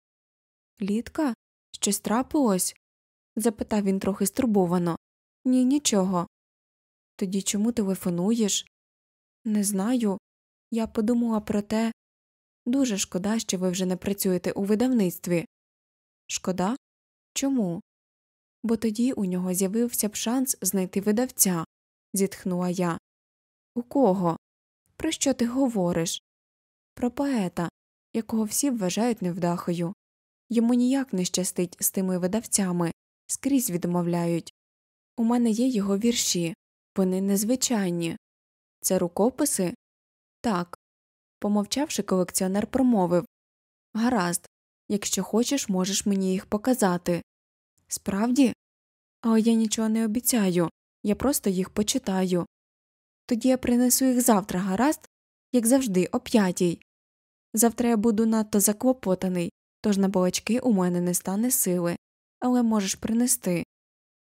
Літка? Щось трапилось? запитав він трохи стурбовано. Ні, нічого. Тоді чому телефонуєш? Не знаю. Я подумала про те. Дуже шкода, що ви вже не працюєте у видавництві. Шкода? Чому? Бо тоді у нього з'явився б шанс знайти видавця, зітхнула я. У кого? Про що ти говориш? Про поета, якого всі вважають невдахою. Йому ніяк не щастить з тими видавцями скрізь відмовляють. У мене є його вірші, вони незвичайні. Це рукописи? Так. Помовчавши, колекціонер промовив Гаразд, якщо хочеш, можеш мені їх показати. Справді? Але я нічого не обіцяю, я просто їх почитаю. Тоді я принесу їх завтра, гаразд, як завжди, о п'ятій. Завтра я буду надто заклопотаний, тож на балачки у мене не стане сили але можеш принести.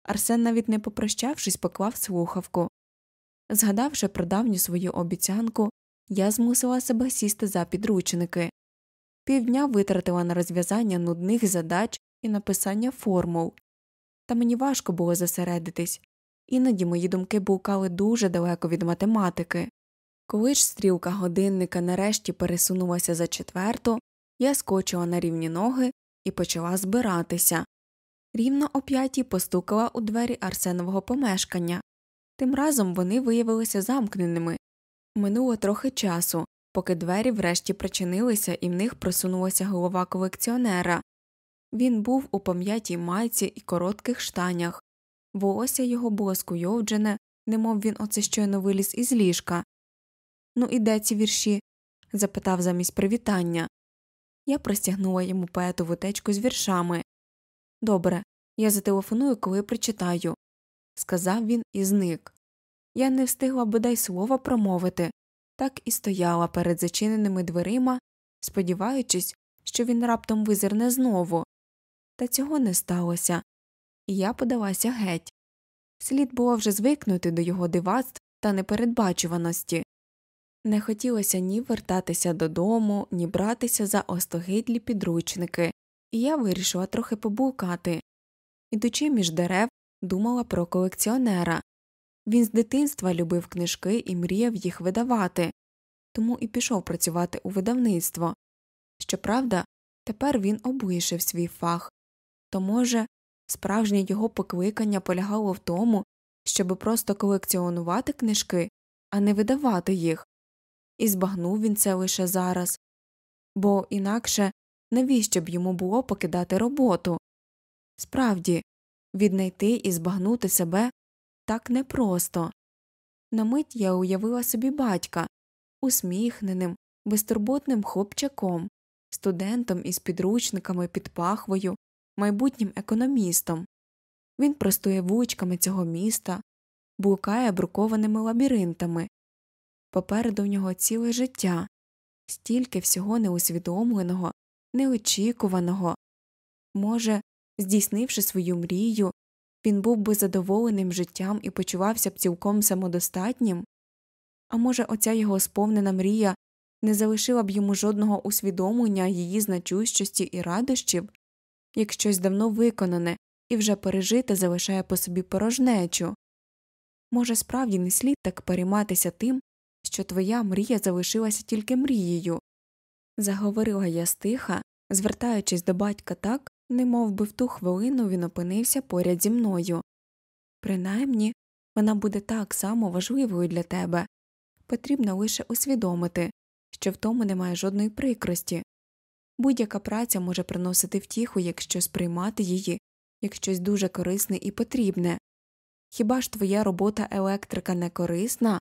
Арсен, навіть не попрощавшись, поклав слухавку. Згадавши про давню свою обіцянку, я змусила себе сісти за підручники. Півдня витратила на розв'язання нудних задач і написання формул. Та мені важко було зосередитись, іноді мої думки булкали дуже далеко від математики. Коли ж стрілка годинника нарешті пересунулася за четверту, я скочила на рівні ноги і почала збиратися. Рівно о п'ятій постукала у двері Арсенового помешкання. Тим разом вони виявилися замкненими. Минуло трохи часу, поки двері врешті причинилися і в них просунулася голова колекціонера. Він був у пам'ятій майці і коротких штанях. Волосся його було скуйовджене, немов він оце щойно виліз із ліжка. Ну, і де ці вірші? запитав замість привітання. Я простягнула йому поету в утечку з віршами, Добре, я зателефоную, коли прочитаю, сказав він і зник. Я не встигла бодай слова промовити, так і стояла перед зачиненими дверима, сподіваючись, що він раптом визирне знову. Та цього не сталося, і я подалася геть. Слід було вже звикнути до його дивацтв та непередбачуваності. Не хотілося ні вертатися додому, ні братися за остогидлі підручники, і я вирішила трохи побулкати. Ідучи між дерев, думала про колекціонера. Він з дитинства любив книжки і мріяв їх видавати, тому і пішов працювати у видавництво. Щоправда, тепер він облишив свій фах, то, може, справжнє його покликання полягало в тому, щоби просто колекціонувати книжки, а не видавати їх, і збагнув він це лише зараз, бо інакше навіщо б йому було покидати роботу? Справді, віднайти і збагнути себе так непросто. На мить я уявила собі батька усміхненим, безтурботним хлопчаком, студентом із підручниками під пахвою, майбутнім економістом. Він простує вуличками цього міста, блукає брукованими лабіринтами. Попереду в нього ціле життя, стільки всього неусвідомленого, неочікуваного. Може, здійснивши свою мрію, він був би задоволеним життям і почувався б цілком самодостатнім? А може, оця його сповнена мрія не залишила б йому жодного усвідомлення її значущості і радощів, як щось давно виконане і вже пережите залишає по собі порожнечу? Може, справді не слід так перейматися тим, що твоя мрія залишилася тільки мрією, заговорила я стиха, звертаючись до батька так, немов би в ту хвилину він опинився поряд зі мною. Принаймні, вона буде так само важливою для тебе. Потрібно лише усвідомити, що в тому немає жодної прикрості. Будь-яка праця може приносити втіху, якщо сприймати її як щось дуже корисне і потрібне. Хіба ж твоя робота електрика не корисна?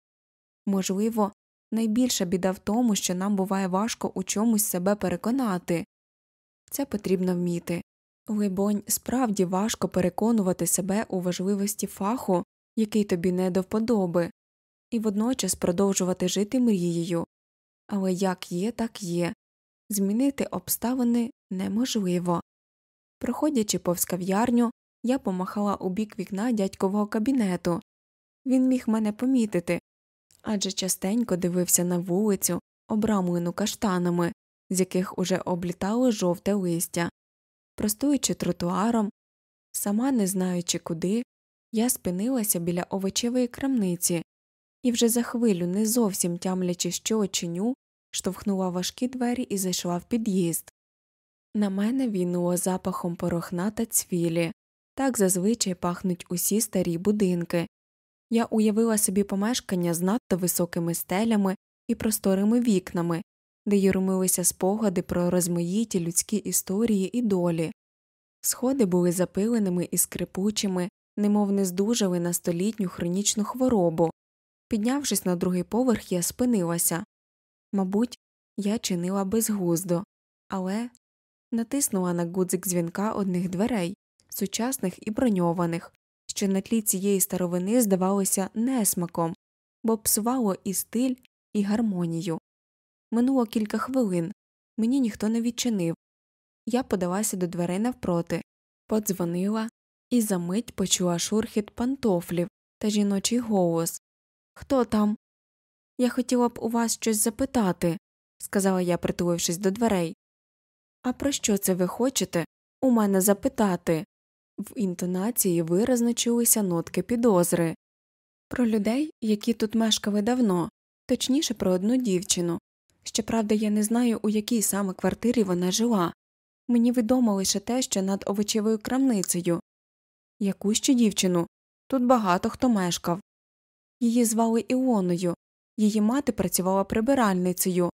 Можливо, Найбільша біда в тому, що нам буває важко у чомусь себе переконати. Це потрібно вміти. Либонь, справді важко переконувати себе у важливості фаху, який тобі не до вподоби, і водночас продовжувати жити мрією. Але як є, так є. Змінити обставини неможливо. Проходячи повз кав'ярню, я помахала у бік вікна дядькового кабінету. Він міг мене помітити, адже частенько дивився на вулицю, обрамлену каштанами, з яких уже облітало жовте листя. Простуючи тротуаром, сама не знаючи куди, я спинилася біля овочевої крамниці і вже за хвилю, не зовсім тямлячи, що очиню, штовхнула важкі двері і зайшла в під'їзд. На мене війнуло запахом порохна та цвілі, так зазвичай пахнуть усі старі будинки, я уявила собі помешкання з надто високими стелями і просторими вікнами, де юрмилися спогади про розмаїті людські історії і долі. Сходи були запиленими і скрипучими, немов не здужали на столітню хронічну хворобу. Піднявшись на другий поверх, я спинилася. Мабуть, я чинила безгуздо, але натиснула на гудзик дзвінка одних дверей, сучасних і броньованих, що на тлі цієї старовини здавалося несмаком, бо псувало і стиль, і гармонію. Минуло кілька хвилин, мені ніхто не відчинив. Я подалася до дверей навпроти, подзвонила і за мить почула шурхіт пантофлів та жіночий голос Хто там? Я хотіла б у вас щось запитати, сказала я, притулившись до дверей. А про що це ви хочете у мене запитати? В інтонації виразно чулися нотки підозри. Про людей, які тут мешкали давно, точніше про одну дівчину. Щоправда, я не знаю, у якій саме квартирі вона жила, мені відомо лише те, що над овочевою крамницею. Яку ще дівчину? Тут багато хто мешкав. Її звали Іоною, її мати працювала прибиральницею.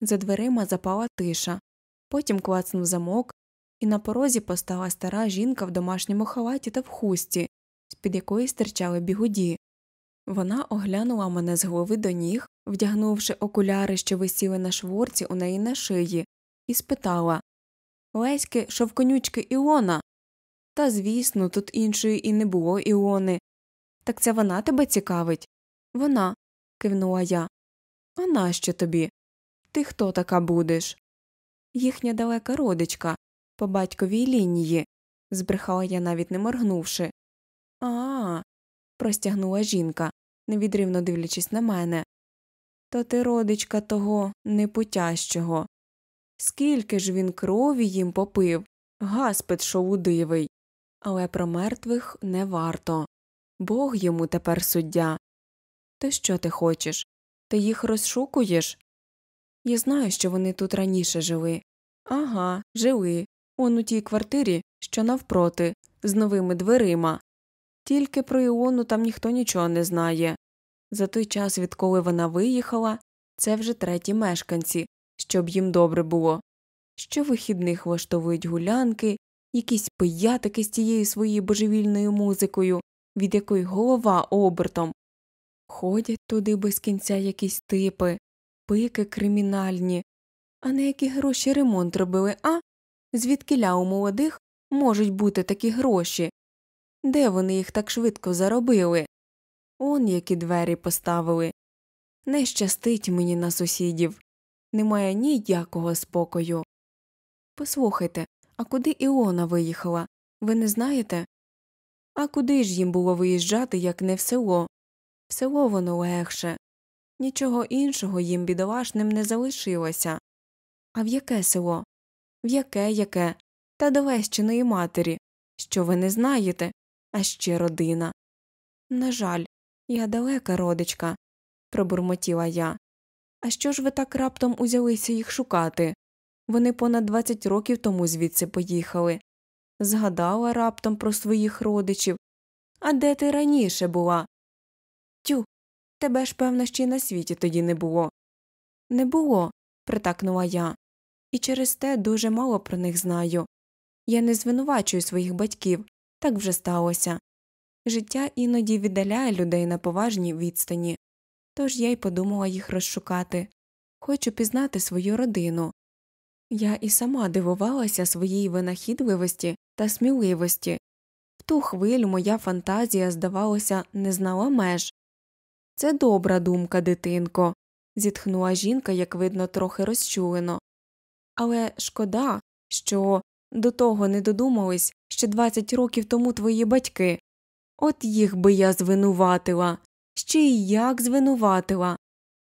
За дверима запала тиша. Потім клацнув замок, і на порозі постала стара жінка в домашньому халаті та в хусті, з під якої стирчали бігуді. Вона оглянула мене з голови до ніг, вдягнувши окуляри, що висіли на шворці у неї на шиї, і спитала Леськи, шовконючки Іона. Та, звісно, тут іншої і не було Іони. Так це вона тебе цікавить? Вона, кивнула я. А нащо тобі? Ти хто така будеш? Їхня далека родичка по батьковій лінії, збрехала я навіть не моргнувши. А, -а – простягнула жінка, невідривно дивлячись на мене. То ти, родичка, того непутящого. Скільки ж він крові їм попив, гаспет шоудивий. Але про мертвих не варто. Бог йому тепер суддя. То що ти хочеш? Ти їх розшукуєш? Я знаю, що вони тут раніше жили. Ага, жили он у тій квартирі, що навпроти, з новими дверима. Тільки про Іону там ніхто нічого не знає. За той час, відколи вона виїхала, це вже треті мешканці, щоб їм добре було. Що вихідних влаштовують гулянки, якісь пиятики з тією своєю божевільною музикою, від якої голова обертом. Ходять туди без кінця якісь типи, пики кримінальні. А на які гроші ремонт робили, а? звідкиля у молодих можуть бути такі гроші, де вони їх так швидко заробили? Он які двері поставили. Не щастить мені на сусідів. Немає ніякого спокою. Послухайте, а куди Іона виїхала? Ви не знаєте? А куди ж їм було виїжджати, як не в село? В село воно легше. Нічого іншого їм бідолашним не залишилося. А в яке село? в яке яке, та до вещиної матері, що ви не знаєте, а ще родина. На жаль, я далека родичка, пробурмотіла я. А що ж ви так раптом узялися їх шукати? Вони понад двадцять років тому звідси поїхали. Згадала раптом про своїх родичів. А де ти раніше була? Тю, тебе ж, певно, ще й на світі тоді не було. Не було, притакнула я і через те дуже мало про них знаю. Я не звинувачую своїх батьків так вже сталося. Життя іноді віддаляє людей на поважній відстані, тож я й подумала їх розшукати хочу пізнати свою родину. Я і сама дивувалася своїй винахідливості та сміливості. В ту хвилю моя фантазія, здавалося, не знала меж. Це добра думка, дитинко, зітхнула жінка, як видно, трохи розчулено. Але шкода, що до того не додумались ще 20 років тому твої батьки. От їх би я звинуватила, ще й як звинуватила.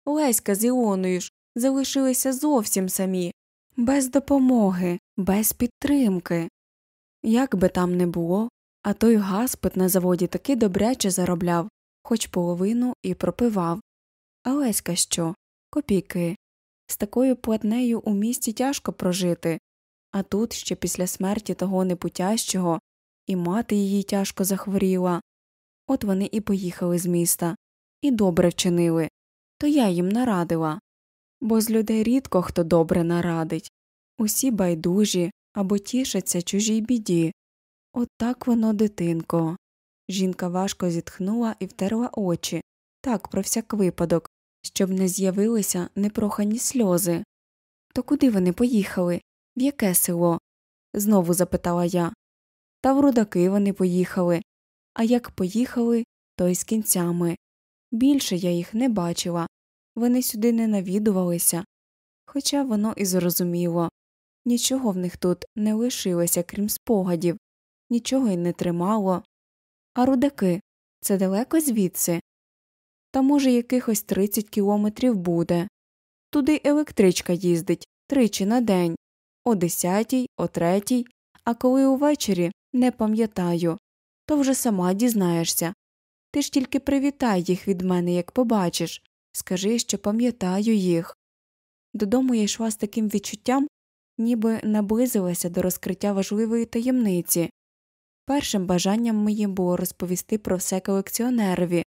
Леська з Іоною ж залишилися зовсім самі, без допомоги, без підтримки. Як би там не було, а той гаспит на заводі таки добряче заробляв, хоч половину і пропивав. А Леська що? Копійки, з такою платнею у місті тяжко прожити, а тут ще після смерті того непутящого, і мати її тяжко захворіла. От вони і поїхали з міста, і добре вчинили, то я їм нарадила. Бо з людей рідко хто добре нарадить усі байдужі або тішаться чужій біді. От так воно, дитинко. Жінка важко зітхнула і втерла очі так, про всяк випадок, щоб не з'явилися непрохані сльози. То куди вони поїхали? В яке село? знову запитала я. Та в рудаки вони поїхали. А як поїхали, то й з кінцями. Більше я їх не бачила, вони сюди не навідувалися, хоча воно і зрозуміло нічого в них тут не лишилося, крім спогадів, нічого й не тримало. А рудаки це далеко звідси? та, може, якихось 30 кілометрів буде. Туди електричка їздить тричі на день о десятій, о третій, а коли увечері не пам'ятаю, то вже сама дізнаєшся. Ти ж тільки привітай їх від мене, як побачиш, скажи, що пам'ятаю їх. Додому я йшла з таким відчуттям, ніби наблизилася до розкриття важливої таємниці. Першим бажанням моїм було розповісти про все колекціонерові,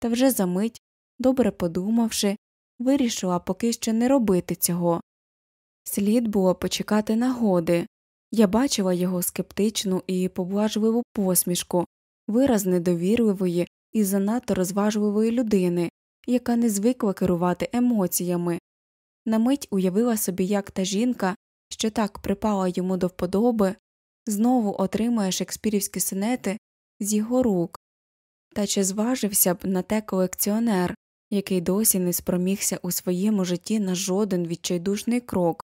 та вже за мить, добре подумавши, вирішила поки що не робити цього. Слід було почекати нагоди. Я бачила його скептичну і поблажливу посмішку, вираз недовірливої і занадто розважливої людини, яка не звикла керувати емоціями. На мить уявила собі, як та жінка, що так припала йому до вподоби, знову отримає шекспірівські синети з його рук, та чи зважився б на те колекціонер, який досі не спромігся у своєму житті на жоден відчайдушний крок,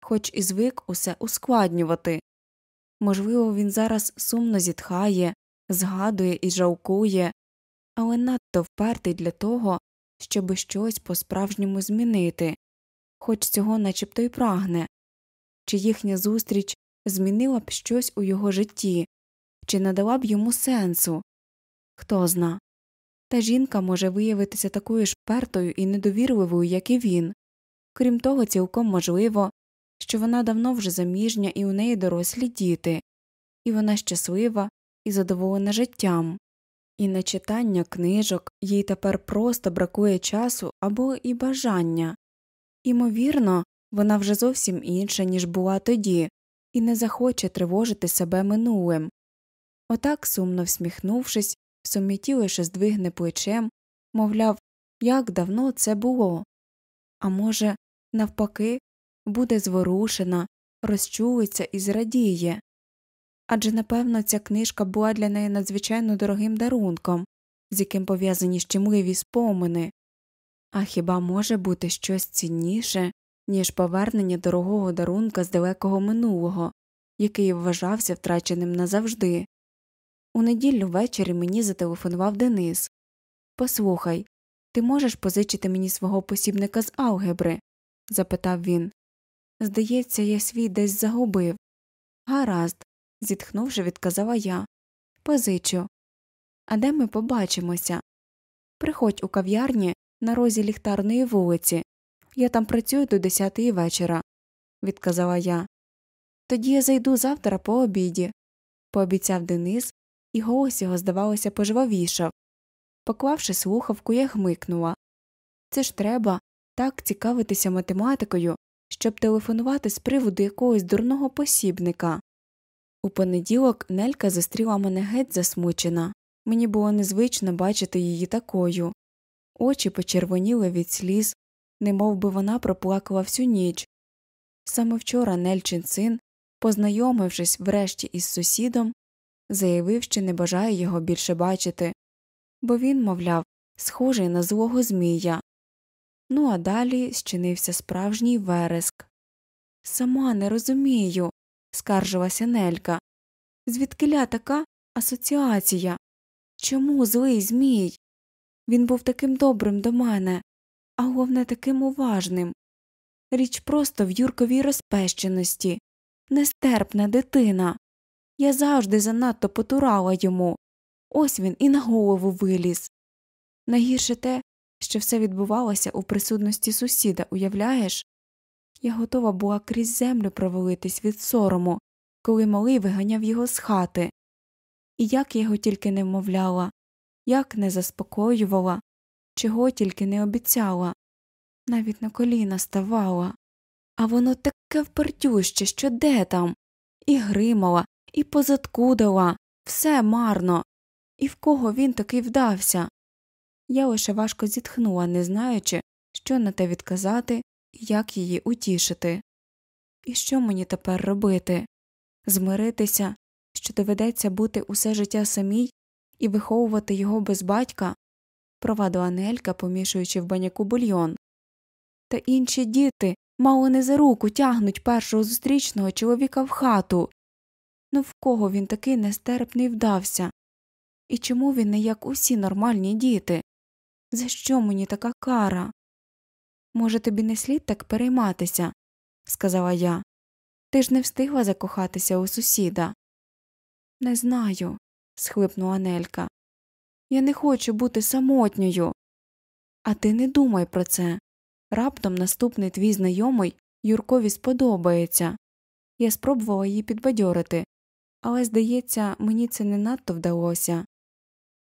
хоч і звик усе ускладнювати? Можливо, він зараз сумно зітхає, згадує і жалкує, але надто впертий для того, щоби щось по справжньому змінити, хоч цього начебто й прагне, чи їхня зустріч змінила б щось у його житті, чи надала б йому сенсу, Хто зна. Та жінка може виявитися такою ж пертою і недовірливою, як і він. Крім того, цілком можливо, що вона давно вже заміжня і у неї дорослі діти, і вона щаслива і задоволена життям, і на читання книжок їй тепер просто бракує часу або і бажання. Імовірно, вона вже зовсім інша, ніж була тоді, і не захоче тривожити себе минулим. Отак, сумно всміхнувшись, Соміті лише здвигне плечем, мовляв, як давно це було. А може, навпаки, буде зворушена, розчулиться і зрадіє. Адже, напевно, ця книжка була для неї надзвичайно дорогим дарунком, з яким пов'язані щемливі спомини. А хіба може бути щось цінніше, ніж повернення дорогого дарунка з далекого минулого, який вважався втраченим назавжди? У неділю ввечері мені зателефонував Денис Послухай, ти можеш позичити мені свого посібника з алгебри? запитав він. Здається, я свій десь загубив. Гаразд, зітхнувши, відказала я. Позичу. А де ми побачимося? Приходь у кав'ярні на розі ліхтарної вулиці. Я там працюю до десятої вечора, відказала я. Тоді я зайду завтра по обіді, пообіцяв Денис і голос його, здавалося, пожвавішав. Поклавши слухавку, я гмикнула. Це ж треба так цікавитися математикою, щоб телефонувати з приводу якогось дурного посібника. У понеділок Нелька зустріла мене геть засмучена. Мені було незвично бачити її такою. Очі почервоніли від сліз, не би вона проплакала всю ніч. Саме вчора Нельчин син, познайомившись врешті із сусідом, заявив, що не бажає його більше бачити, бо він, мовляв, схожий на злого Змія. Ну а далі зчинився справжній вереск. Сама не розумію, скаржилася Нелька. Звідкиля така асоціація? Чому злий Змій? Він був таким добрим до мене, а головне таким уважним. Річ просто в Юрковій розпещеності, нестерпна дитина. Я завжди занадто потурала йому. Ось він і на голову виліз. Найгірше те, що все відбувалося у присутності сусіда, уявляєш? Я готова була крізь землю провалитись від сорому, коли малий виганяв його з хати. І як я його тільки не вмовляла, як не заспокоювала, чого тільки не обіцяла, навіть на коліна ставала. А воно таке впертюще, що де там, і гримала, і позадкудила, все марно. І в кого він таки вдався? Я лише важко зітхнула, не знаючи, що на те відказати і як її утішити. І що мені тепер робити? Змиритися, що доведеться бути усе життя самій і виховувати його без батька, провадила Нелька, помішуючи в баняку бульйон. Та інші діти мало не за руку тягнуть першого зустрічного чоловіка в хату. Ну в кого він такий нестерпний вдався? І чому він не як усі нормальні діти? За що мені така кара? Може, тобі не слід так перейматися, сказала я. Ти ж не встигла закохатися у сусіда. Не знаю, схлипнула Нелька. Я не хочу бути самотньою. А ти не думай про це. Раптом наступний твій знайомий Юркові сподобається. Я спробувала її підбадьорити, але, здається, мені це не надто вдалося.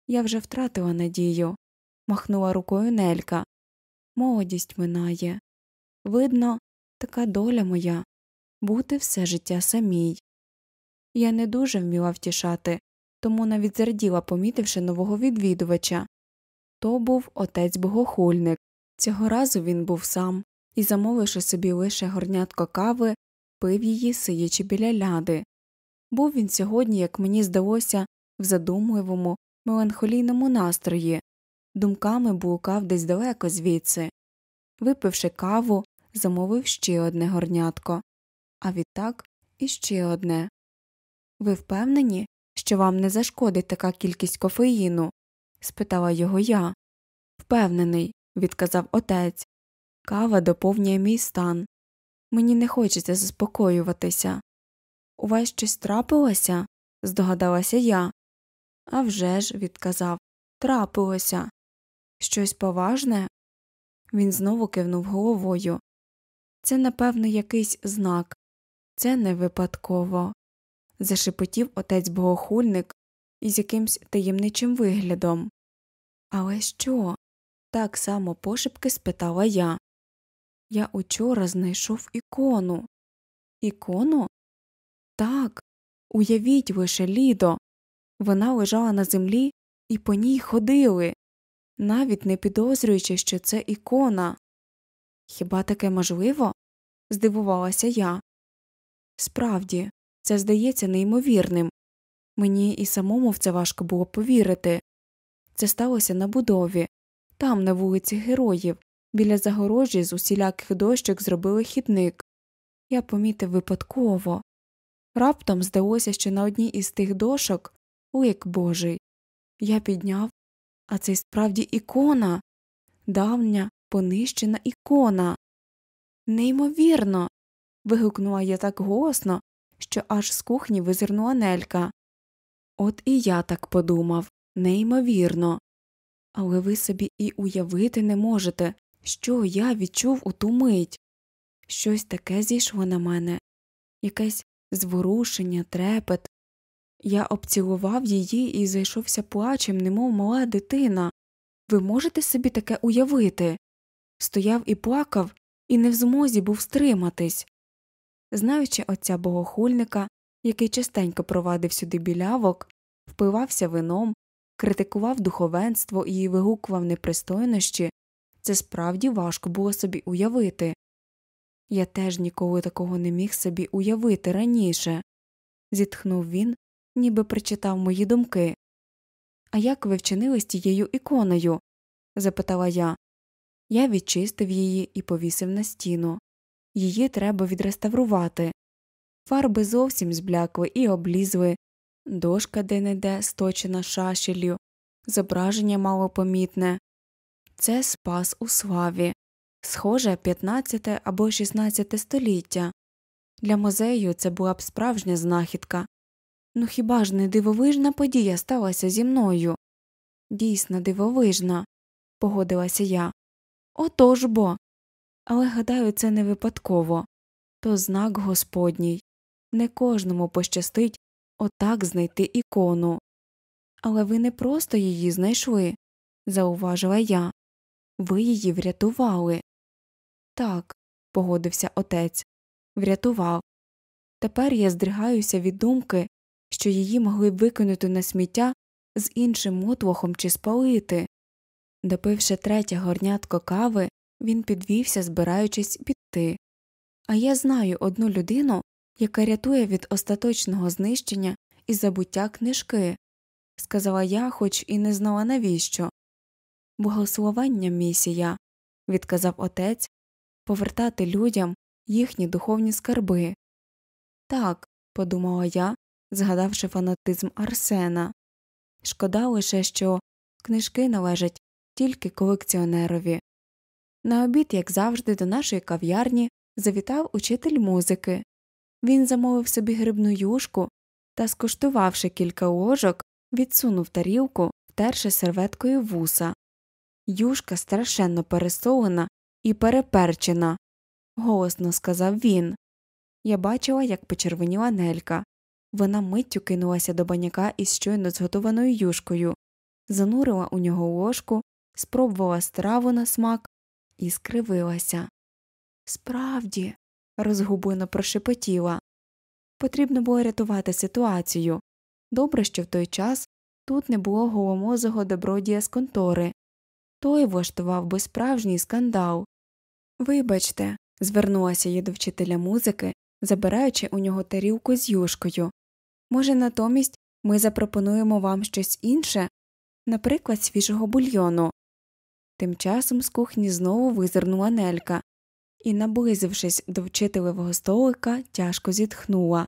Я вже втратила надію, махнула рукою Нелька. Молодість минає. Видно, така доля моя бути все життя самій. Я не дуже вміла втішати, тому навіть зраділа, помітивши нового відвідувача. То був отець богохульник. Цього разу він був сам і, замовивши собі лише горнятко кави, пив її, сиячи біля ляди. Був він сьогодні, як мені здалося, в задумливому, меланхолійному настрої, думками блукав десь далеко звідси. Випивши каву, замовив ще одне горнятко, а відтак іще одне. Ви впевнені, що вам не зашкодить така кількість кофеїну? спитала його я. Впевнений, відказав отець. Кава доповнює мій стан. Мені не хочеться заспокоюватися. У вас щось трапилося? здогадалася я. «А вже ж», – відказав, трапилося. Щось поважне? Він знову кивнув головою. Це, напевно, якийсь знак. Це не випадково. зашепотів отець богохульник із якимсь таємничим виглядом. Але що? Так само пошепки спитала я. Я учора знайшов ікону. Ікону? Так, уявіть лише лідо. Вона лежала на землі і по ній ходили, навіть не підозрюючи, що це ікона. Хіба таке можливо? здивувалася я. Справді, це здається неймовірним. Мені і самому в це важко було повірити. Це сталося на будові, там, на вулиці Героїв, біля загорожі з усіляких дощок зробили хідник. Я помітив випадково. Раптом здалося, що на одній із тих дошок лик божий. Я підняв, а це й справді ікона, давня понищена ікона. Неймовірно. вигукнула я так голосно, що аж з кухні визирнула нелька. От і я так подумав, неймовірно. Але ви собі і уявити не можете, що я відчув у ту мить. Щось таке зійшло на мене, якесь зворушення, трепет. Я обцілував її і зайшовся плачем, немов мала дитина. Ви можете собі таке уявити? Стояв і плакав, і не в змозі був стриматись. Знаючи отця богохульника, який частенько провадив сюди білявок, впивався вином, критикував духовенство і вигукував непристойності, це справді важко було собі уявити. Я теж ніколи такого не міг собі уявити раніше, зітхнув він, ніби прочитав мої думки. А як ви вчинились тією іконою? запитала я. Я відчистив її і повісив на стіну. Її треба відреставрувати. Фарби зовсім зблякли і облізли, дошка де не де сточена шашелю, зображення малопомітне. Це спас у славі схоже 15 або 16 століття. Для музею це була б справжня знахідка. Ну хіба ж не дивовижна подія сталася зі мною? Дійсно дивовижна, погодилася я. Отож бо. Але гадаю, це не випадково то знак Господній. Не кожному пощастить отак знайти ікону. Але ви не просто її знайшли, зауважила я, ви її врятували. Так, погодився отець, врятував. Тепер я здригаюся від думки, що її могли б викинути на сміття з іншим мотлохом чи спалити. Допивши третє горнятко кави, він підвівся, збираючись піти. А я знаю одну людину, яка рятує від остаточного знищення і забуття книжки, сказала я, хоч і не знала навіщо. Богословення місія, відказав отець, повертати людям їхні духовні скарби. Так, подумала я, згадавши фанатизм Арсена. Шкода лише, що книжки належать тільки колекціонерові. На обід, як завжди, до нашої кав'ярні завітав учитель музики. Він замовив собі грибну юшку та, скуштувавши кілька ложок, відсунув тарілку, втерши серветкою вуса. Юшка страшенно пересолена і переперчена, голосно сказав він. Я бачила, як почервоніла Нелька. Вона миттю кинулася до баняка із щойно зготованою юшкою, занурила у нього ложку, спробувала страву на смак і скривилася. Справді, розгублено прошепотіла. Потрібно було рятувати ситуацію. Добре, що в той час тут не було голомозого добродія з контори. Той влаштував би справжній скандал. Вибачте, звернулася я до вчителя музики, забираючи у нього тарілку з юшкою. Може, натомість ми запропонуємо вам щось інше, наприклад, свіжого бульйону. Тим часом з кухні знову визирнула Нелька і, наблизившись до вчителевого столика, тяжко зітхнула.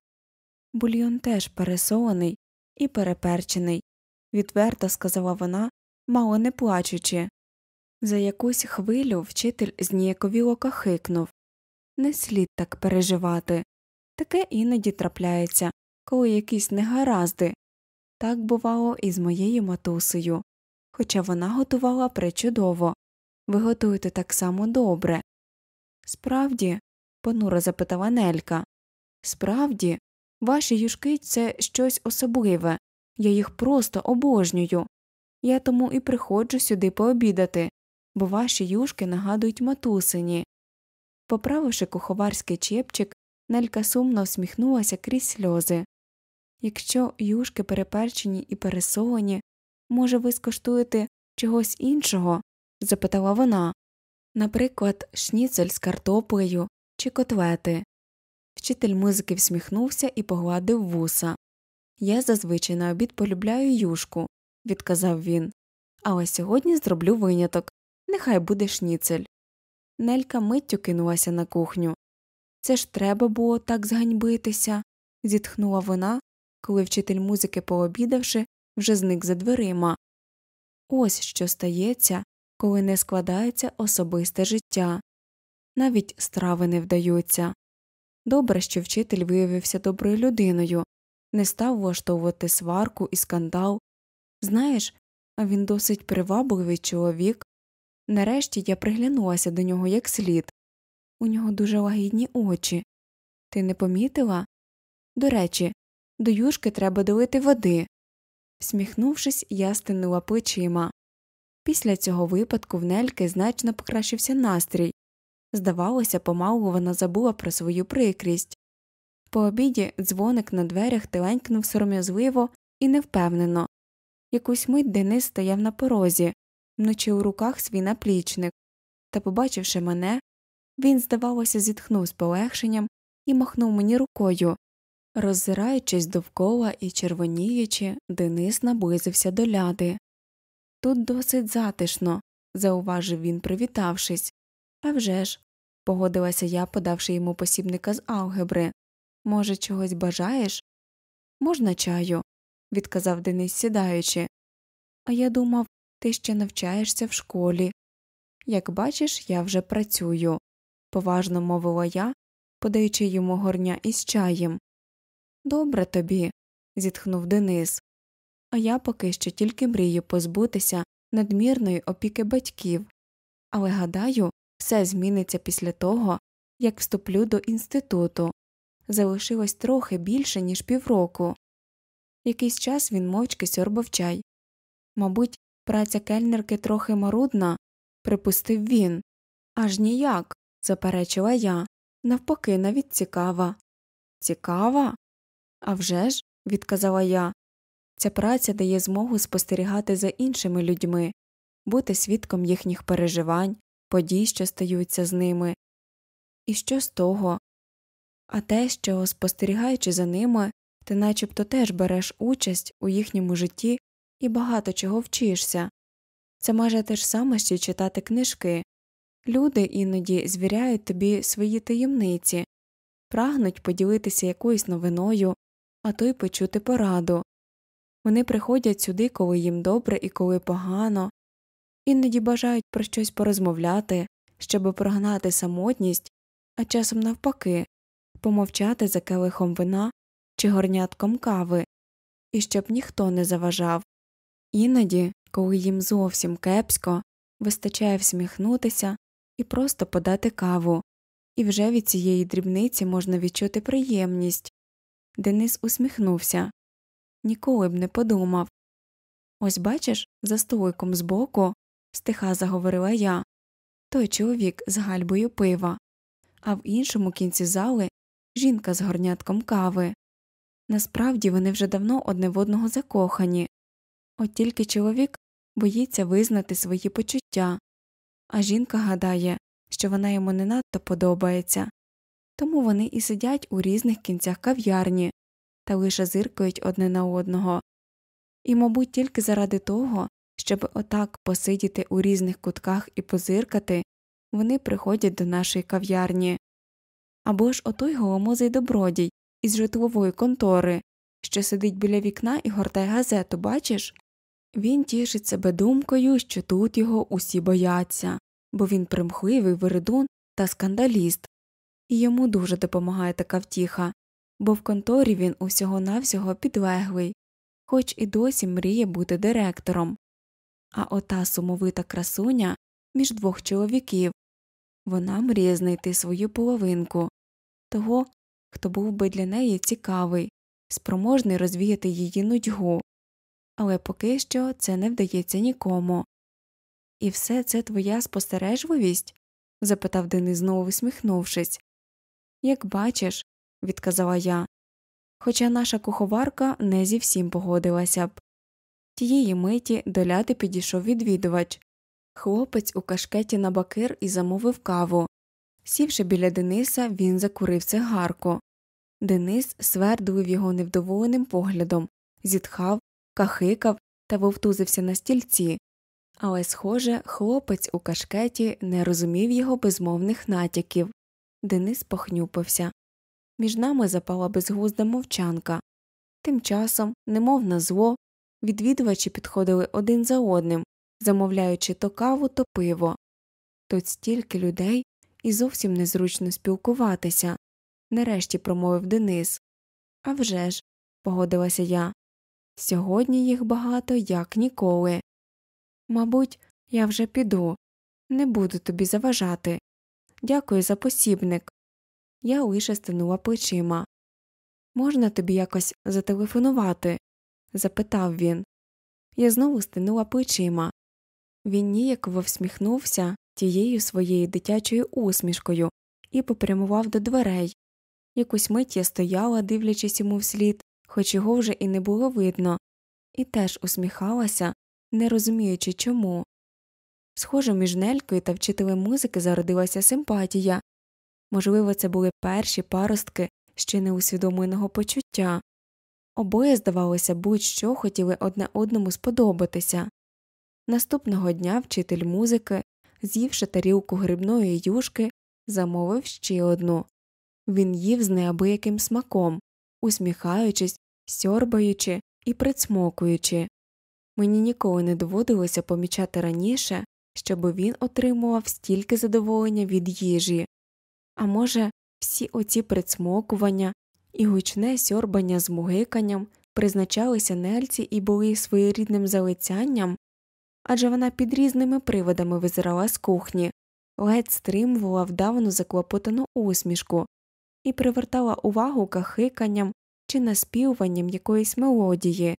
Бульйон теж пересолений і переперчений, відверто сказала вона, мало не плачучи. За якусь хвилю вчитель зніяковіло кахикнув не слід так переживати. Таке іноді трапляється, коли якісь негаразди. Так бувало і з моєю матусею. Хоча вона готувала пречудово ви готуєте так само добре. Справді, понуро запитала Нелька, справді, ваші юшки це щось особливе, я їх просто обожнюю. Я тому і приходжу сюди пообідати бо ваші юшки нагадують матусині. Поправивши куховарський чепчик, Нелька сумно всміхнулася крізь сльози. Якщо юшки переперчені і пересолені, може, ви скоштуєте чогось іншого? запитала вона, наприклад, шніцель з картоплею чи котлети. Вчитель музики всміхнувся і погладив вуса. Я зазвичай на обід полюбляю юшку, відказав він, але сьогодні зроблю виняток нехай буде шніцель. Нелька миттю кинулася на кухню. Це ж треба було так зганьбитися, зітхнула вона, коли вчитель музики, пообідавши, вже зник за дверима. Ось що стається, коли не складається особисте життя. Навіть страви не вдаються. Добре, що вчитель виявився доброю людиною, не став влаштовувати сварку і скандал. Знаєш, а він досить привабливий чоловік, Нарешті я приглянулася до нього як слід. У нього дуже лагідні очі. Ти не помітила? До речі, до юшки треба долити води. Всміхнувшись, я стинула плечима. Після цього випадку в Нельки значно покращився настрій. Здавалося, помалу вона забула про свою прикрість. По обіді дзвоник на дверях тиленькнув сором'язливо і невпевнено. Якусь мить Денис стояв на порозі, наче у руках свій наплічник, та, побачивши мене, він, здавалося, зітхнув з полегшенням і махнув мені рукою. Роззираючись довкола і червоніючи, Денис наблизився до ляди. Тут досить затишно, зауважив він, привітавшись. «А вже ж», – погодилася я, подавши йому посібника з алгебри. Може, чогось бажаєш? Можна чаю, відказав Денис, сідаючи. А я думав, ти ще навчаєшся в школі. Як бачиш, я вже працюю, поважно мовила я, подаючи йому горня із чаєм. Добре тобі. зітхнув Денис. А я поки що тільки мрію позбутися надмірної опіки батьків, але гадаю, все зміниться після того, як вступлю до інституту. Залишилось трохи більше, ніж півроку. Якийсь час він мовчки сьорбав чай. Мабуть, Праця кельнерки трохи марудна, припустив він. Аж ніяк, заперечила я, навпаки, навіть цікава. Цікава? «А вже ж», – відказала я, ця праця дає змогу спостерігати за іншими людьми, бути свідком їхніх переживань, подій, що стаються з ними. І що з того? А те, що, спостерігаючи за ними, ти начебто теж береш участь у їхньому житті і багато чого вчишся. Це може те ж саме, що читати книжки. Люди іноді звіряють тобі свої таємниці, прагнуть поділитися якоюсь новиною, а то й почути пораду. Вони приходять сюди, коли їм добре і коли погано, іноді бажають про щось порозмовляти, щоб прогнати самотність, а часом навпаки, помовчати за келихом вина чи горнятком кави, і щоб ніхто не заважав. Іноді, коли їм зовсім кепсько, вистачає всміхнутися і просто подати каву, і вже від цієї дрібниці можна відчути приємність. Денис усміхнувся ніколи б не подумав. Ось бачиш, за столиком збоку, стиха заговорила я, той чоловік з гальбою пива, а в іншому кінці зали жінка з горнятком кави. Насправді вони вже давно одне в одного закохані. От тільки чоловік боїться визнати свої почуття, а жінка гадає, що вона йому не надто подобається, тому вони і сидять у різних кінцях кав'ярні та лише зиркають одне на одного. І, мабуть, тільки заради того, щоб отак посидіти у різних кутках і позиркати, вони приходять до нашої кав'ярні. Або ж отой голомозий добродій із житлової контори, що сидить біля вікна і гортає газету, бачиш? Він тішить себе думкою, що тут його усі бояться, бо він примхливий виридун та скандаліст, і йому дуже допомагає така втіха, бо в конторі він усього навсього підлеглий, хоч і досі мріє бути директором. А ота сумовита красуня між двох чоловіків вона мріє знайти свою половинку того, хто був би для неї цікавий, спроможний розвіяти її нудьгу але поки що це не вдається нікому. І все це твоя спостережливість? запитав Денис, знову усміхнувшись. Як бачиш, відказала я. Хоча наша куховарка не зі всім погодилася б. Тієї миті до ляти підійшов відвідувач. Хлопець у кашкеті на бакир і замовив каву. Сівши біля Дениса, він закурив цигарку. Денис свердлив його невдоволеним поглядом, зітхав кахикав та вовтузився на стільці, але, схоже, хлопець у кашкеті не розумів його безмовних натяків. Денис похнюпився. Між нами запала безгузда мовчанка. Тим часом, немов на зло, відвідувачі підходили один за одним, замовляючи то каву, то пиво. Тут стільки людей і зовсім незручно спілкуватися, нарешті промовив Денис. «А вже ж», – погодилася я. Сьогодні їх багато як ніколи. Мабуть, я вже піду, не буду тобі заважати. Дякую за посібник. Я лише стинула плечима. Можна тобі якось зателефонувати? запитав він. Я знову стинула плечима. Він ніяково всміхнувся тією своєю дитячою усмішкою і попрямував до дверей. Якусь мить я стояла, дивлячись йому вслід, хоч його вже і не було видно, і теж усміхалася, не розуміючи чому. Схоже, між Нелькою та вчителем музики зародилася симпатія можливо, це були перші паростки ще неусвідомленого почуття. Обоє, здавалося, будь що хотіли одне одному сподобатися. Наступного дня вчитель музики, з'ївши тарілку грибної юшки, замовив ще одну він їв з неабияким смаком, усміхаючись сьорбаючи і прицмокуючи. Мені ніколи не доводилося помічати раніше, щоби він отримував стільки задоволення від їжі, а може, всі оці прицмокування і гучне сьорбання з мугиканням призначалися нельці і були своєрідним залицянням, адже вона під різними приводами визирала з кухні, ледь стримувала вдавну заклопотану усмішку і привертала увагу кахиканням чи наспівуванням якоїсь мелодії.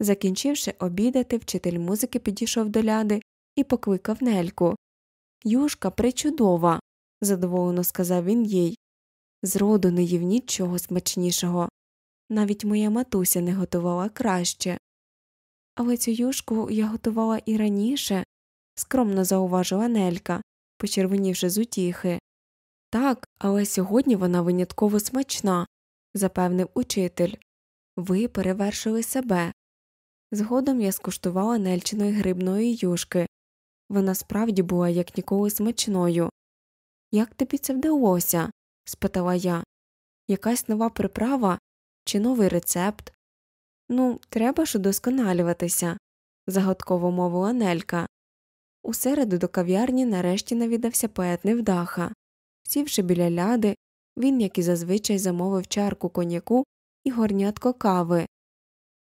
Закінчивши обідати, вчитель музики підійшов до ляди і покликав нельку. Юшка причудова, задоволено сказав він їй. Зроду не їв нічого смачнішого. Навіть моя матуся не готувала краще. Але цю юшку я готувала і раніше, скромно зауважила Нелька, почервонівши з утіхи. Так, але сьогодні вона винятково смачна запевнив учитель. Ви перевершили себе. Згодом я скуштувала нельчиної грибної юшки. Вона справді була як ніколи смачною. Як тобі це вдалося? спитала я. Якась нова приправа чи новий рецепт? Ну, треба ж удосконалюватися, загадково мовила Нелька. У середу до кав'ярні нарешті навідався поет Невдаха. Сівши біля ляди, він, як і зазвичай, замовив чарку коньяку і горнятко кави.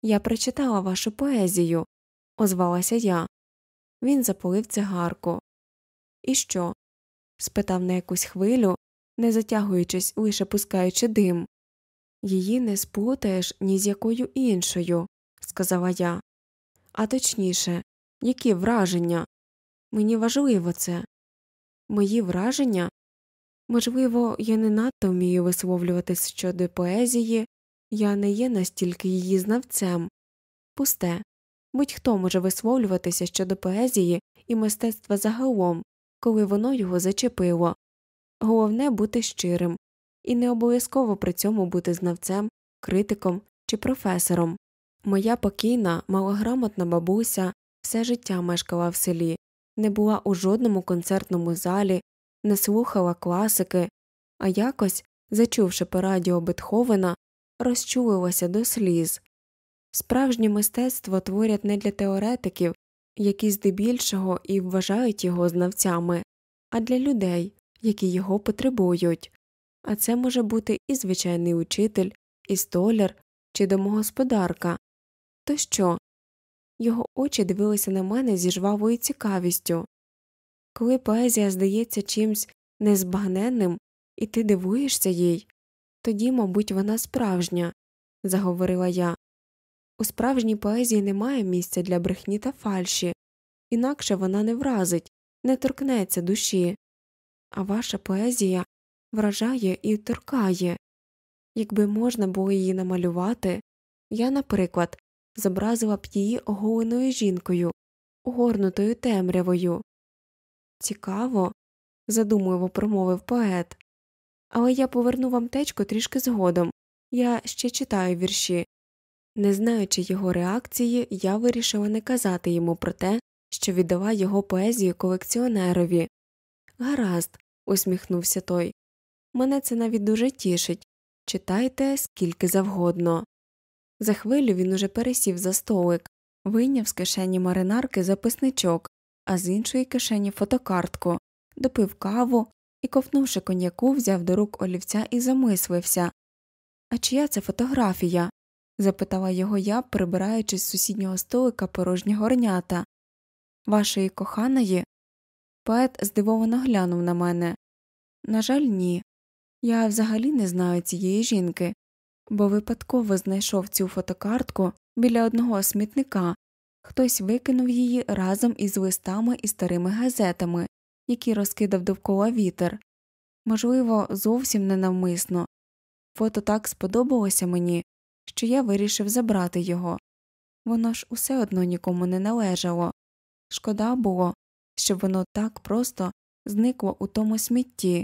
Я прочитала вашу поезію, озвалася я. Він запалив цигарку. І що? спитав на якусь хвилю, не затягуючись, лише пускаючи дим. Її не сплутаєш ні з якою іншою, сказала я. А точніше, які враження? Мені важливо це. Мої враження Можливо, я не надто вмію висловлюватись щодо поезії, я не є настільки її знавцем. Пусте, будь хто може висловлюватися щодо поезії і мистецтва загалом, коли воно його зачепило. Головне бути щирим, і не обов'язково при цьому бути знавцем, критиком чи професором. Моя покійна, малограмотна бабуся все життя мешкала в селі, не була у жодному концертному залі не слухала класики, а якось, зачувши по радіо Бетховена, розчулилася до сліз. Справжнє мистецтво творять не для теоретиків, які здебільшого і вважають його знавцями, а для людей, які його потребують, а це може бути і звичайний учитель, і столяр, чи домогосподарка. То що? Його очі дивилися на мене зі жвавою цікавістю. Коли поезія здається чимсь незбагненним, і ти дивуєшся їй, тоді, мабуть, вона справжня, заговорила я. У справжній поезії немає місця для брехні та фальші, інакше вона не вразить, не торкнеться душі. А ваша поезія вражає і торкає. Якби можна було її намалювати, я, наприклад, зобразила б її оголеною жінкою, огорнутою темрявою, Цікаво, задумливо промовив поет. Але я поверну вам течко трішки згодом. Я ще читаю вірші. Не знаючи його реакції, я вирішила не казати йому про те, що віддала його поезію колекціонерові. Гаразд, усміхнувся той. Мене це навіть дуже тішить читайте скільки завгодно. За хвилю він уже пересів за столик, вийняв з кишені маринарки записничок а з іншої кишені фотокартку, допив каву і, ковтнувши коньяку, взяв до рук олівця і замислився. А чия це фотографія? запитала його я, прибираючи з сусіднього столика порожні горнята. Вашої коханої? Поет здивовано глянув на мене. На жаль, ні. Я взагалі не знаю цієї жінки, бо випадково знайшов цю фотокартку біля одного смітника, Хтось викинув її разом із листами і старими газетами, які розкидав довкола вітер. Можливо, зовсім ненавмисно. Фото так сподобалося мені, що я вирішив забрати його. Воно ж усе одно нікому не належало. Шкода було, що воно так просто зникло у тому смітті.